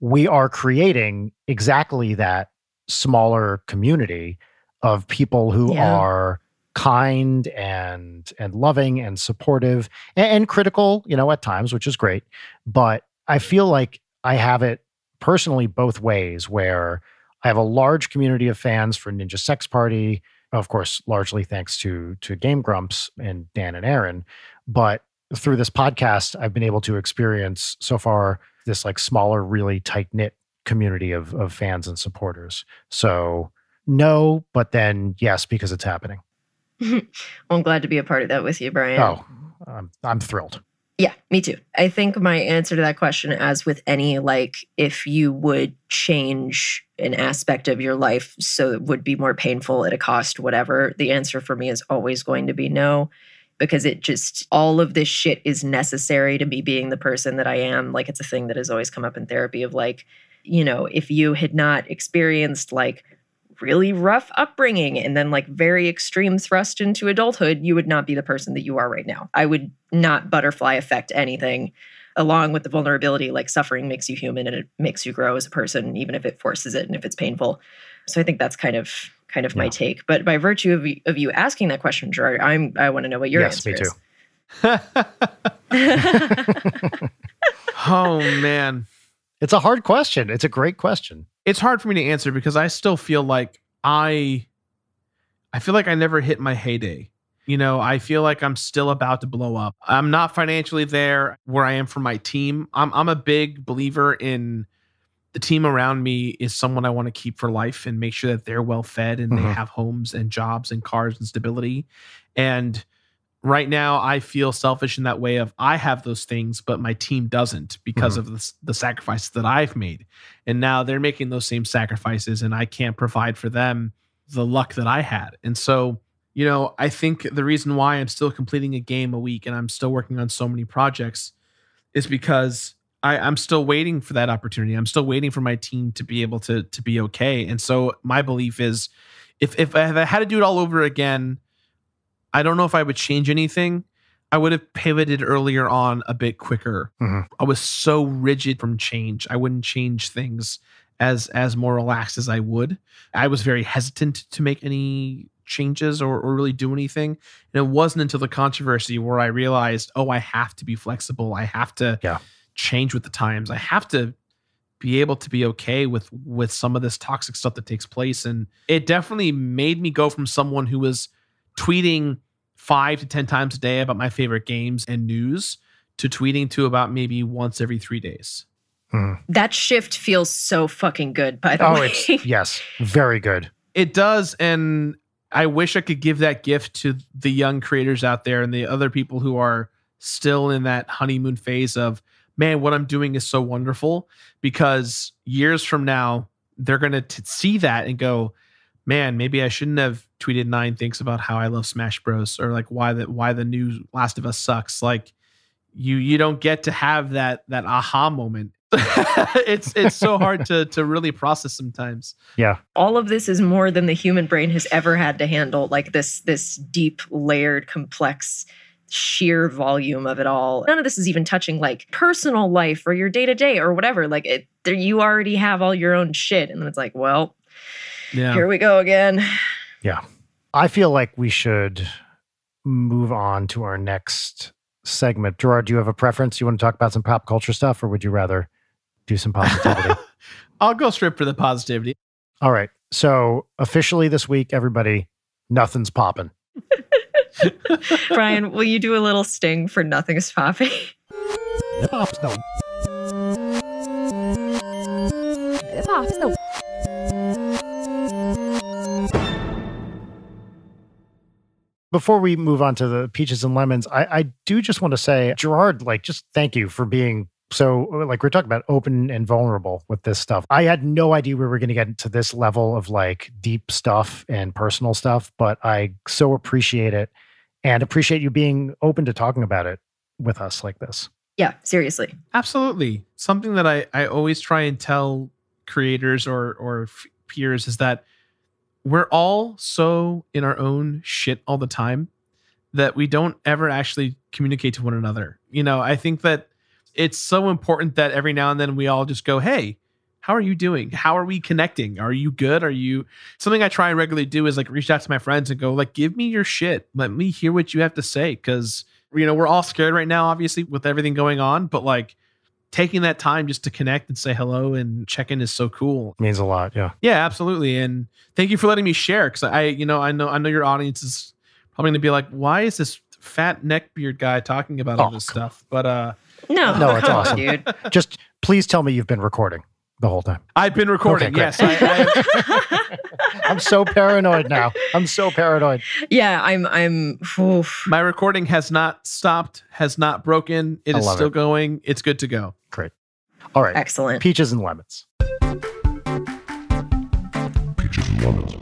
we are creating exactly that smaller community of people who yeah. are kind and and loving and supportive and, and critical you know at times which is great but I feel like I have it personally both ways where I have a large community of fans for Ninja Sex Party, of course, largely thanks to to Game Grumps and Dan and Aaron, but through this podcast I've been able to experience so far this like smaller really tight knit community of of fans and supporters. So no, but then yes because it's happening. (laughs) well, I'm glad to be a part of that with you, Brian. Oh, I'm, I'm thrilled. Yeah, me too. I think my answer to that question, as with any, like if you would change an aspect of your life so it would be more painful at a cost, whatever, the answer for me is always going to be no, because it just, all of this shit is necessary to me being the person that I am. Like it's a thing that has always come up in therapy of like, you know, if you had not experienced like, really rough upbringing and then like very extreme thrust into adulthood, you would not be the person that you are right now. I would not butterfly affect anything along with the vulnerability like suffering makes you human and it makes you grow as a person even if it forces it and if it's painful. So I think that's kind of kind of yeah. my take. But by virtue of, of you asking that question, Gerard, I'm I want to know what your yes, answer me too. is. (laughs) (laughs) oh man. It's a hard question. It's a great question. It's hard for me to answer because I still feel like I I feel like I never hit my heyday. You know, I feel like I'm still about to blow up. I'm not financially there where I am for my team. I'm I'm a big believer in the team around me is someone I want to keep for life and make sure that they're well fed and mm-hmm. they have homes and jobs and cars and stability. And right now I feel selfish in that way of I have those things, but my team doesn't because mm-hmm. of the, the sacrifices that I've made. And now they're making those same sacrifices and I can't provide for them the luck that I had. And so, you know, I think the reason why I'm still completing a game a week and I'm still working on so many projects is because I, I'm still waiting for that opportunity. I'm still waiting for my team to be able to to be okay. And so my belief is if if I had to do it all over again, I don't know if I would change anything. I would have pivoted earlier on a bit quicker. Mm-hmm. I was so rigid from change. I wouldn't change things as as more relaxed as I would. I was very hesitant to make any changes or, or really do anything. And it wasn't until the controversy where I realized, oh, I have to be flexible. I have to yeah. change with the times. I have to be able to be okay with with some of this toxic stuff that takes place. And it definitely made me go from someone who was – tweeting five to 10 times a day about my favorite games and news to tweeting to about maybe once every three days. Hmm. That shift feels so fucking good, by the oh, way. It's, yes, very good. It does. And I wish I could give that gift to the young creators out there and the other people who are still in that honeymoon phase of, man, what I'm doing is so wonderful. Because years from now, they're going to see that and go, man, maybe I shouldn't have tweeted nine things about how I love Smash Bros. or like why the why the new Last of Us sucks. Like you you don't get to have that that aha moment. (laughs) it's it's so hard to to really process sometimes. Yeah. All of this is more than the human brain has ever had to handle. Like this this deep layered complex sheer volume of it all. None of this is even touching like personal life or your day to day or whatever. Like it, you already have all your own shit, and then it's like, well, yeah. here we go again. Yeah. I feel like we should move on to our next segment. Gerard, do you have a preference? You want to talk about some pop culture stuff, or would you rather do some positivity? (laughs) I'll go straight for the positivity. All right. So, officially this week, everybody, nothing's popping. (laughs) Brian, will you do a little sting for nothing's popping? It pops no. It pops no. before we move on to the peaches and lemons, I, I do just want to say, Gerard, like, just thank you for being so, like, we're talking about open and vulnerable with this stuff. I had no idea we were going to get to this level of like deep stuff and personal stuff, but I so appreciate it and appreciate you being open to talking about it with us like this. Yeah, seriously. Absolutely. Something that I, I always try and tell creators or, or peers is that we're all so in our own shit all the time that we don't ever actually communicate to one another. You know, I think that it's so important that every now and then we all just go, "Hey, how are you doing? How are we connecting? Are you good? Are you something I try and regularly do is like reach out to my friends and go like, "Give me your shit. Let me hear what you have to say cuz you know, we're all scared right now obviously with everything going on, but like taking that time just to connect and say hello and check in is so cool. It means a lot. Yeah. Yeah, absolutely. And thank you for letting me share. Cause I, you know, I know, I know your audience is probably going to be like, why is this fat neck beard guy talking about oh, all this oh, stuff? But, uh, no, no, it's awesome. Dude. (laughs) Just please tell me you've been recording the whole time. I've been recording. Okay, yes, I, am (laughs) so paranoid now. I'm so paranoid. Yeah, I'm. I'm. Oof. My recording has not stopped. Has not broken. It I is still it. going. It's good to go. Great. All right. Excellent. Peaches and lemons. Peaches and lemons.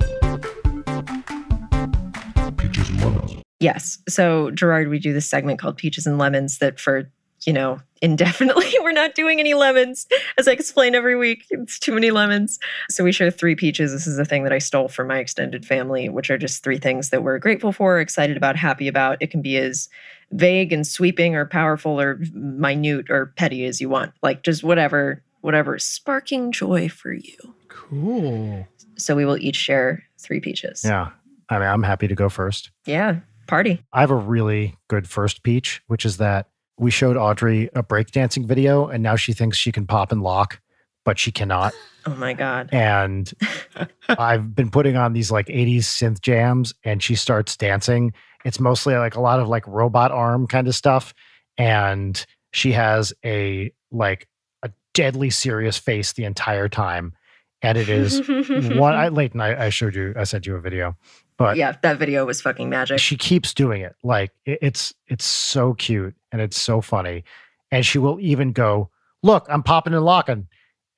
Peaches and lemons. Yes. So, Gerard, we do this segment called Peaches and Lemons that for you know, indefinitely. (laughs) We're not doing any lemons. As I explain every week, it's too many lemons. So we share three peaches. This is a thing that I stole from my extended family, which are just three things that we're grateful for, excited about, happy about. It can be as vague and sweeping or powerful or minute or petty as you want. Like just whatever, whatever sparking joy for you. Cool. So we will each share three peaches. Yeah. I mean, I'm happy to go first. Yeah. Party. I have a really good first peach, which is that we showed Audrey a breakdancing video, and now she thinks she can pop and lock, but she cannot. (laughs) Oh my God. And (laughs) I've been putting on these like 80s synth jams, and she starts dancing. It's mostly like a lot of like robot arm kind of stuff. And she has a like a deadly serious face the entire time. And it is (laughs) one, I, Leighton, I showed you, I sent you a video. But yeah, that video was fucking magic. She keeps doing it. Like it, it's it's so cute and it's so funny. And she will even go, "Look, I'm popping and locking."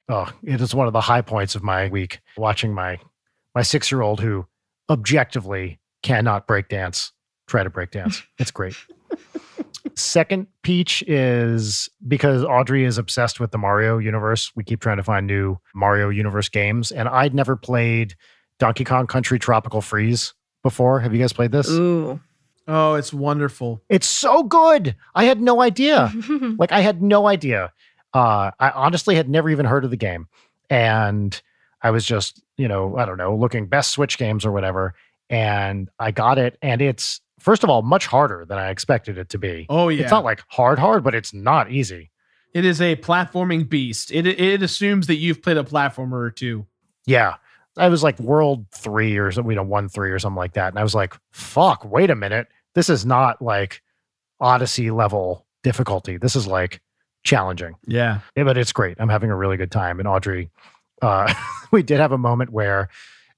Oh, it is one of the high points of my week watching my my 6-year-old who objectively cannot break dance try to break dance. (laughs) It's great. Second peach is because Audrey is obsessed with the Mario universe. We keep trying to find new Mario universe games, and I'd never played Donkey Kong Country Tropical Freeze before? Have you guys played this? Ooh. Oh, it's wonderful. It's so good. I had no idea. (laughs) like I had no idea. Uh, I honestly had never even heard of the game. And I was just, you know, I don't know, looking best Switch games or whatever. And I got it. And it's, first of all, much harder than I expected it to be. Oh, yeah. It's not like hard, hard, but it's not easy. It is a platforming beast. It, it assumes that you've played a platformer or two. Yeah. I was like world three or you know, one three or something like that. And I was like, fuck, wait a minute. This is not like Odyssey level difficulty. This is like challenging. Yeah. yeah but it's great. I'm having a really good time. And Audrey, uh, (laughs) we did have a moment where,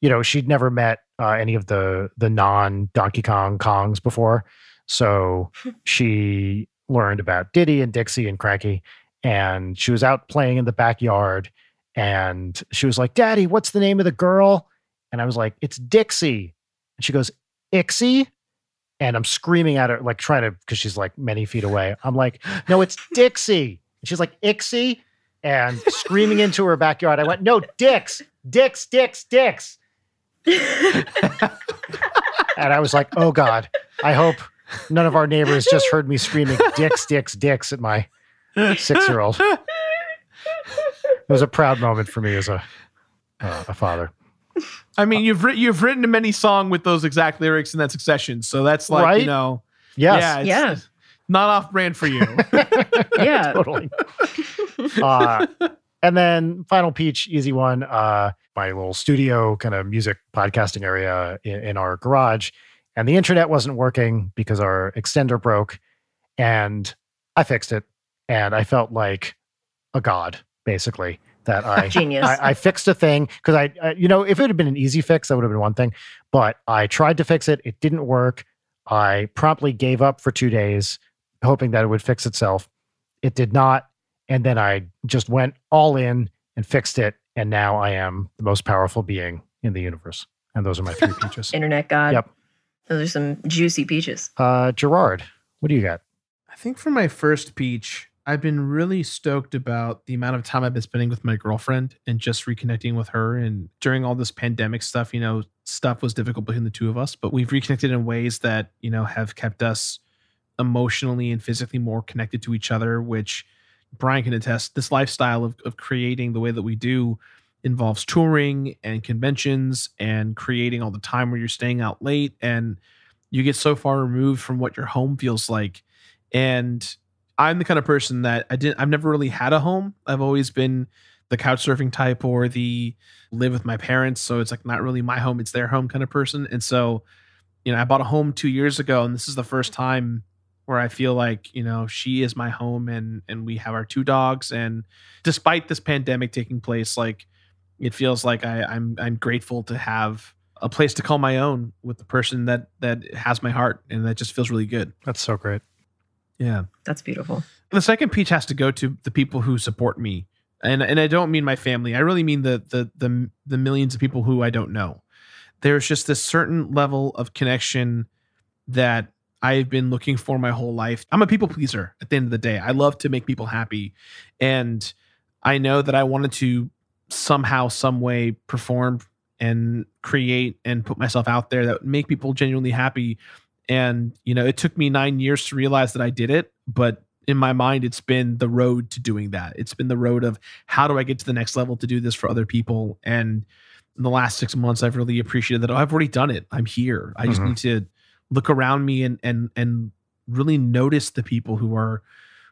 you know, she'd never met uh, any of the the non Donkey Kong Kongs before. So (laughs) she learned about Diddy and Dixie and Cranky. And she was out playing in the backyard and she was like, Daddy, what's the name of the girl? And I was like, It's Dixie. And she goes, Ixie? And I'm screaming at her, like trying to, because she's like many feet away. I'm like, No, it's (laughs) Dixie. And she's like, Ixie? And screaming into her backyard, I went, No, Dix, Dix, Dix, Dix. (laughs) and I was like, Oh God, I hope none of our neighbors just heard me screaming Dix, Dix, Dix at my six year old it was a proud moment for me as a uh, a father. I mean, you've ri- you've written a many song with those exact lyrics in that succession, so that's like right? you know, yes. yeah, yeah, not off brand for you. (laughs) yeah, (laughs) totally. Uh, and then final peach, easy one. Uh, my little studio kind of music podcasting area in, in our garage, and the internet wasn't working because our extender broke, and I fixed it, and I felt like a god basically that I (laughs) genius. I, I, fixed a thing because I, I, you know, if it had been an easy fix, that would have been one thing. But I tried to fix it; it didn't work. I promptly gave up for two days, hoping that it would fix itself. It did not, and then I just went all in and fixed it. And now I am the most powerful being in the universe. And those are my three (laughs) peaches. Internet God. Yep. Those are some juicy peaches. Uh, Gerard, what do you got? I think for my first peach, I've been really stoked about the amount of time I've been spending with my girlfriend and just reconnecting with her. And during all this pandemic stuff, you know, stuff was difficult between the two of us, but we've reconnected in ways that, you know, have kept us emotionally and physically more connected to each other, which Brian can attest this lifestyle of, of creating the way that we do involves touring and conventions and creating all the time where you're staying out late and you get so far removed from what your home feels like. And I'm the kind of person that I didn't I've never really had a home. I've always been the couch surfing type or the live with my parents, so it's like not really my home, it's their home kind of person. And so, you know, I bought a home 2 years ago and this is the first time where I feel like, you know, she is my home and and we have our two dogs and despite this pandemic taking place, like it feels like I I'm I'm grateful to have a place to call my own with the person that that has my heart and that just feels really good. That's so great. Yeah. That's beautiful. The second piece has to go to the people who support me. And and I don't mean my family. I really mean the the the the millions of people who I don't know. There's just this certain level of connection that I've been looking for my whole life. I'm a people pleaser at the end of the day. I love to make people happy. And I know that I wanted to somehow, some way perform and create and put myself out there that would make people genuinely happy and, you know, it took me nine years to realize that I did it, but in my mind, it's been the road to doing that. It's been the road of how do I get to the next level to do this for other people? And in the last six months, I've really appreciated that. Oh, I've already done it. I'm here. I just mm-hmm. need to look around me and, and, and really notice the people who are,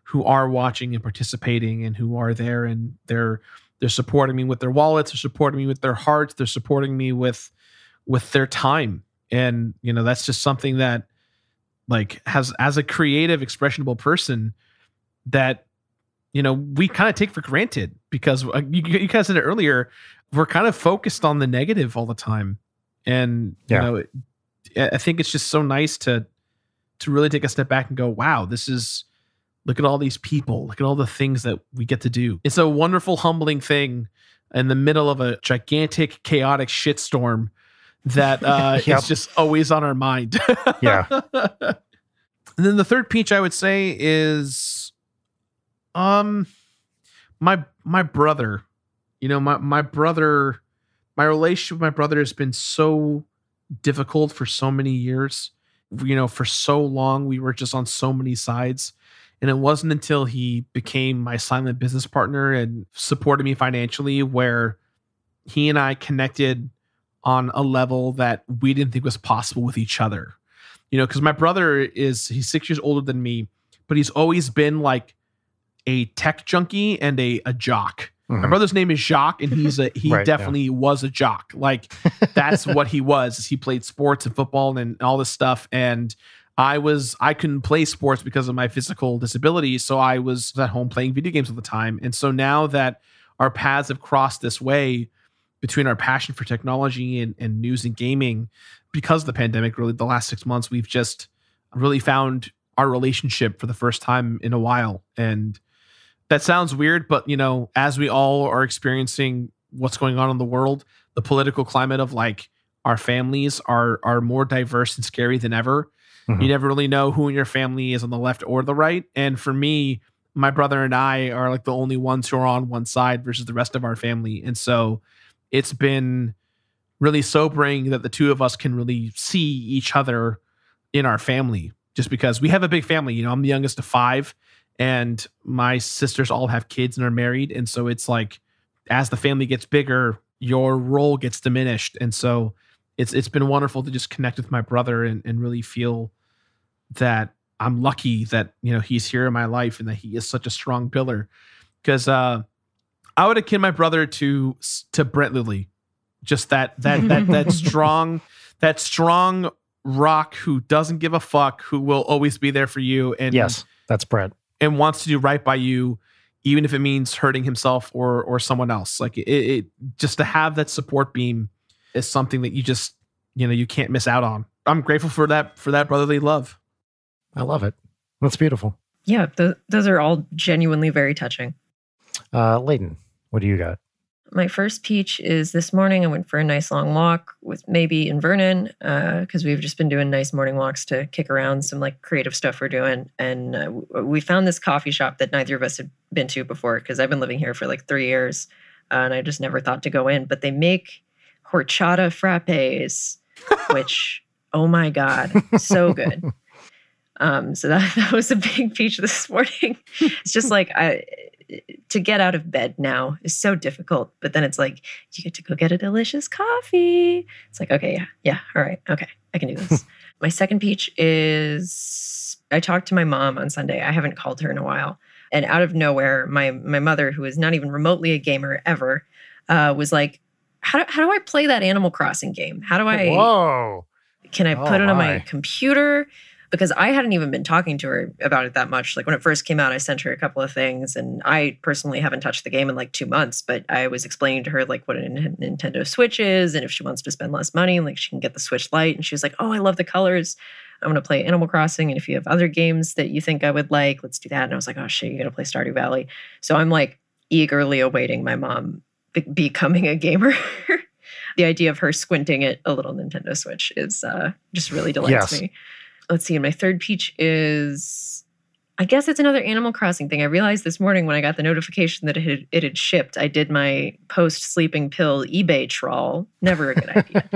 who are watching and participating and who are there and they're, they're supporting me with their wallets. They're supporting me with their hearts. They're supporting me with, with their time and you know that's just something that like has as a creative expressionable person that you know we kind of take for granted because uh, you, you guys said it earlier we're kind of focused on the negative all the time and yeah. you know it, i think it's just so nice to to really take a step back and go wow this is look at all these people look at all the things that we get to do it's a wonderful humbling thing in the middle of a gigantic chaotic shitstorm that uh, (laughs) yep. is just always on our mind. (laughs) yeah. And then the third peach I would say is, um, my my brother. You know, my my brother, my relationship with my brother has been so difficult for so many years. You know, for so long we were just on so many sides. And it wasn't until he became my silent business partner and supported me financially where he and I connected – on a level that we didn't think was possible with each other. You know, because my brother is he's six years older than me, but he's always been like a tech junkie and a, a jock. Mm-hmm. My brother's name is Jacques, and he's a he (laughs) right, definitely yeah. was a jock. Like that's what he was. He played sports and football and, and all this stuff. And I was I couldn't play sports because of my physical disability, so I was at home playing video games all the time. And so now that our paths have crossed this way, between our passion for technology and, and news and gaming, because of the pandemic, really the last six months, we've just really found our relationship for the first time in a while. And that sounds weird, but you know, as we all are experiencing what's going on in the world, the political climate of like our families are are more diverse and scary than ever. Mm-hmm. You never really know who in your family is on the left or the right. And for me, my brother and I are like the only ones who are on one side versus the rest of our family. And so it's been really sobering that the two of us can really see each other in our family just because we have a big family. You know, I'm the youngest of five, and my sisters all have kids and are married. And so it's like, as the family gets bigger, your role gets diminished. And so it's it's been wonderful to just connect with my brother and, and really feel that I'm lucky that you know he's here in my life and that he is such a strong pillar. Because uh, I would akin my brother to to Brent Lilly, just that that that that (laughs) strong that strong rock who doesn't give a fuck, who will always be there for you, and yes, that's Brent, and wants to do right by you, even if it means hurting himself or or someone else. Like it, it just to have that support beam is something that you just you know you can't miss out on. I'm grateful for that for that brotherly love. I love it. That's beautiful. Yeah, th- those are all genuinely very touching. Uh, Layden, what do you got? My first peach is this morning. I went for a nice long walk with maybe in Vernon because uh, we've just been doing nice morning walks to kick around some like creative stuff we're doing. And uh, we found this coffee shop that neither of us had been to before because I've been living here for like three years uh, and I just never thought to go in. But they make horchata frappes, (laughs) which, oh my God, so good. Um, so that, (laughs) that was a big feature this morning. it's just like I to get out of bed now is so difficult. But then it's like you get to go get a delicious coffee. It's like okay, yeah, yeah, all right, okay, I can do this. (laughs) my second peach is I talked to my mom on Sunday. I haven't called her in a while, and out of nowhere, my my mother, who is not even remotely a gamer ever, uh, was like, "How do, how do I play that Animal Crossing game? How do I? Whoa! Can I oh put it my. on my computer?" because I hadn't even been talking to her about it that much. Like when it first came out, I sent her a couple of things, and I personally haven't touched the game in like two months. But I was explaining to her like what a Nintendo Switch is, and if she wants to spend less money, like she can get the Switch Lite. And she was like, "Oh, I love the colors. I'm gonna play Animal Crossing, and if you have other games that you think I would like, let's do that." And I was like, "Oh shit, you gotta play Stardew Valley." So I'm like eagerly awaiting my mom be- becoming a gamer. (laughs) the idea of her squinting at a little Nintendo Switch is uh, just really delights yes. me let's see. And my third peach is, I guess it's another Animal Crossing thing. I realized this morning when I got the notification that it had, it had shipped. I did my post sleeping pill eBay trawl. Never a good idea.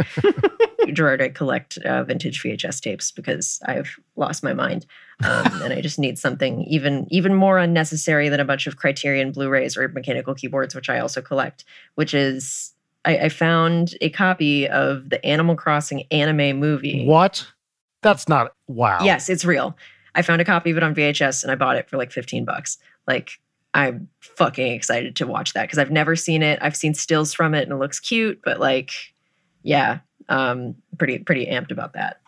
(laughs) Gerard, I collect uh, vintage VHS tapes because I've lost my mind, um, and I just need something even even more unnecessary than a bunch of Criterion Blu-rays or mechanical keyboards, which I also collect. Which is, I, I found a copy of the Animal Crossing anime movie. What? That's not wow. Yes, it's real. I found a copy of it on VHS and I bought it for like 15 bucks. Like I'm fucking excited to watch that because I've never seen it. I've seen stills from it and it looks cute, but like yeah, um pretty pretty amped about that.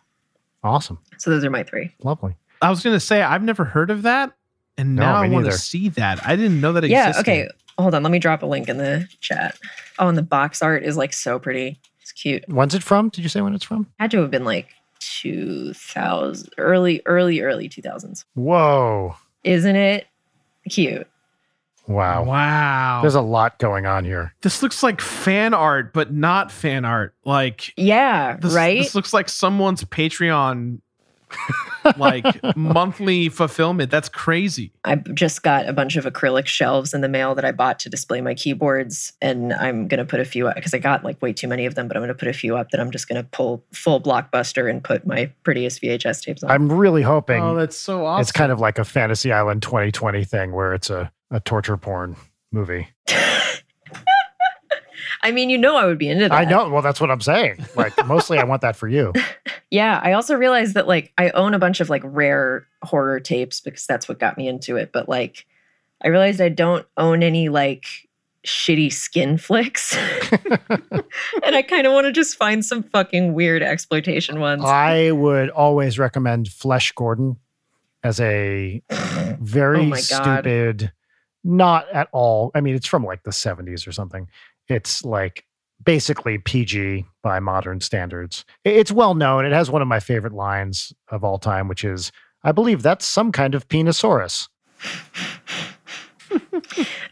Awesome. So those are my three. Lovely. I was gonna say I've never heard of that, and no, now I want to see that. I didn't know that existed. yeah, okay. Hold on, let me drop a link in the chat. Oh, and the box art is like so pretty. It's cute. When's it from? Did you say when it's from? Had to have been like 2000 early early early 2000s whoa isn't it cute wow wow there's a lot going on here this looks like fan art but not fan art like yeah this, right this looks like someone's patreon (laughs) like monthly fulfillment. That's crazy. I just got a bunch of acrylic shelves in the mail that I bought to display my keyboards. And I'm going to put a few up because I got like way too many of them, but I'm going to put a few up that I'm just going to pull full blockbuster and put my prettiest VHS tapes on. I'm really hoping. Oh, that's so awesome. It's kind of like a Fantasy Island 2020 thing where it's a, a torture porn movie. (laughs) I mean, you know, I would be into that. I know. Well, that's what I'm saying. Like, mostly I want that for you. (laughs) Yeah, I also realized that like I own a bunch of like rare horror tapes because that's what got me into it, but like I realized I don't own any like shitty skin (laughs) flicks. (laughs) and I kind of want to just find some fucking weird exploitation ones. I would always recommend Flesh Gordon as a (sighs) very oh stupid, not at all. I mean, it's from like the 70s or something. It's like basically PG by modern standards. It's well known. It has one of my favorite lines of all time, which is, I believe that's some kind of penosaurus. (laughs)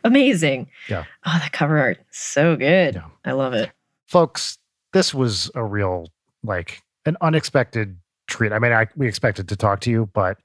Amazing. Yeah. Oh, the cover art so good. Yeah. I love it. Folks, this was a real like an unexpected treat. I mean, I, we expected to talk to you, but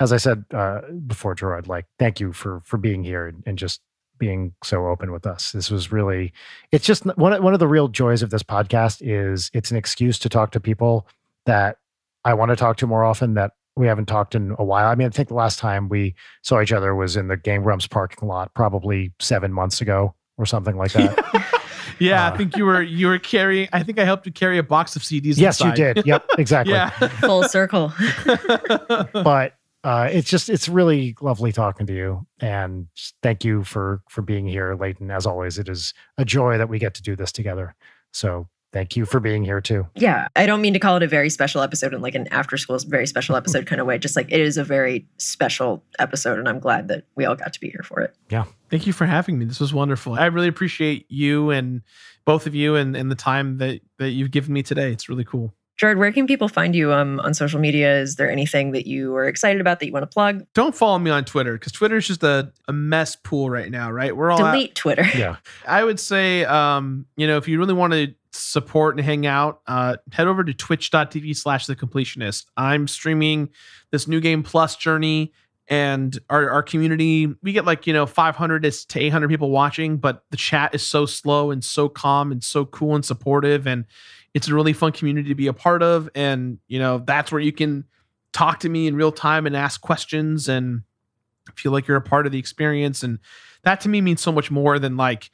as I said uh, before, Gerard, like thank you for for being here and, and just being so open with us. This was really, it's just one, one of the real joys of this podcast is it's an excuse to talk to people that I want to talk to more often that we haven't talked in a while. I mean, I think the last time we saw each other was in the Game Grumps parking lot, probably seven months ago or something like that. (laughs) yeah, uh, I think you were you were carrying. I think I helped you carry a box of CDs. Yes, inside. you did. Yep, (laughs) exactly. yeah. Full circle. (laughs) but uh, it's just it's really lovely talking to you and thank you for for being here leighton as always it is a joy that we get to do this together so thank you for being here too yeah i don't mean to call it a very special episode in like an after school very special (laughs) episode kind of way just like it is a very special episode and i'm glad that we all got to be here for it yeah thank you for having me this was wonderful i really appreciate you and both of you and, and the time that that you've given me today it's really cool Jared, where can people find you um, on social media? Is there anything that you are excited about that you want to plug? Don't follow me on Twitter because Twitter is just a, a mess pool right now, right? We're all delete out. Twitter. Yeah, (laughs) I would say, um, you know, if you really want to support and hang out, uh, head over to twitch.tv slash the completionist. I'm streaming this new game plus journey and our, our community we get like you know 500 to 800 people watching but the chat is so slow and so calm and so cool and supportive and it's a really fun community to be a part of. And, you know, that's where you can talk to me in real time and ask questions and feel like you're a part of the experience. And that to me means so much more than like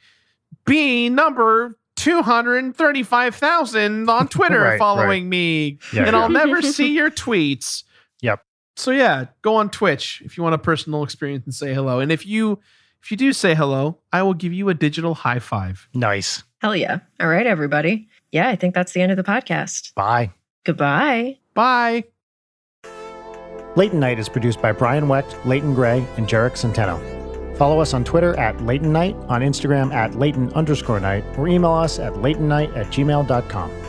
being number 235,000 on (laughs) Twitter right, following right. me. Yeah, and yeah. I'll never (laughs) see your tweets. Yep. So yeah, go on Twitch if you want a personal experience and say hello. And if you if you do say hello, I will give you a digital high five. Nice. Hell yeah. All right, everybody yeah, I think that's the end of the podcast. Bye. Goodbye. Bye. Late Night is produced by Brian Wecht, Leighton Gray, and Jarek Centeno. Follow us on Twitter at Leighton Night, on Instagram at Leighton underscore night, or email us at leightonnight at gmail.com.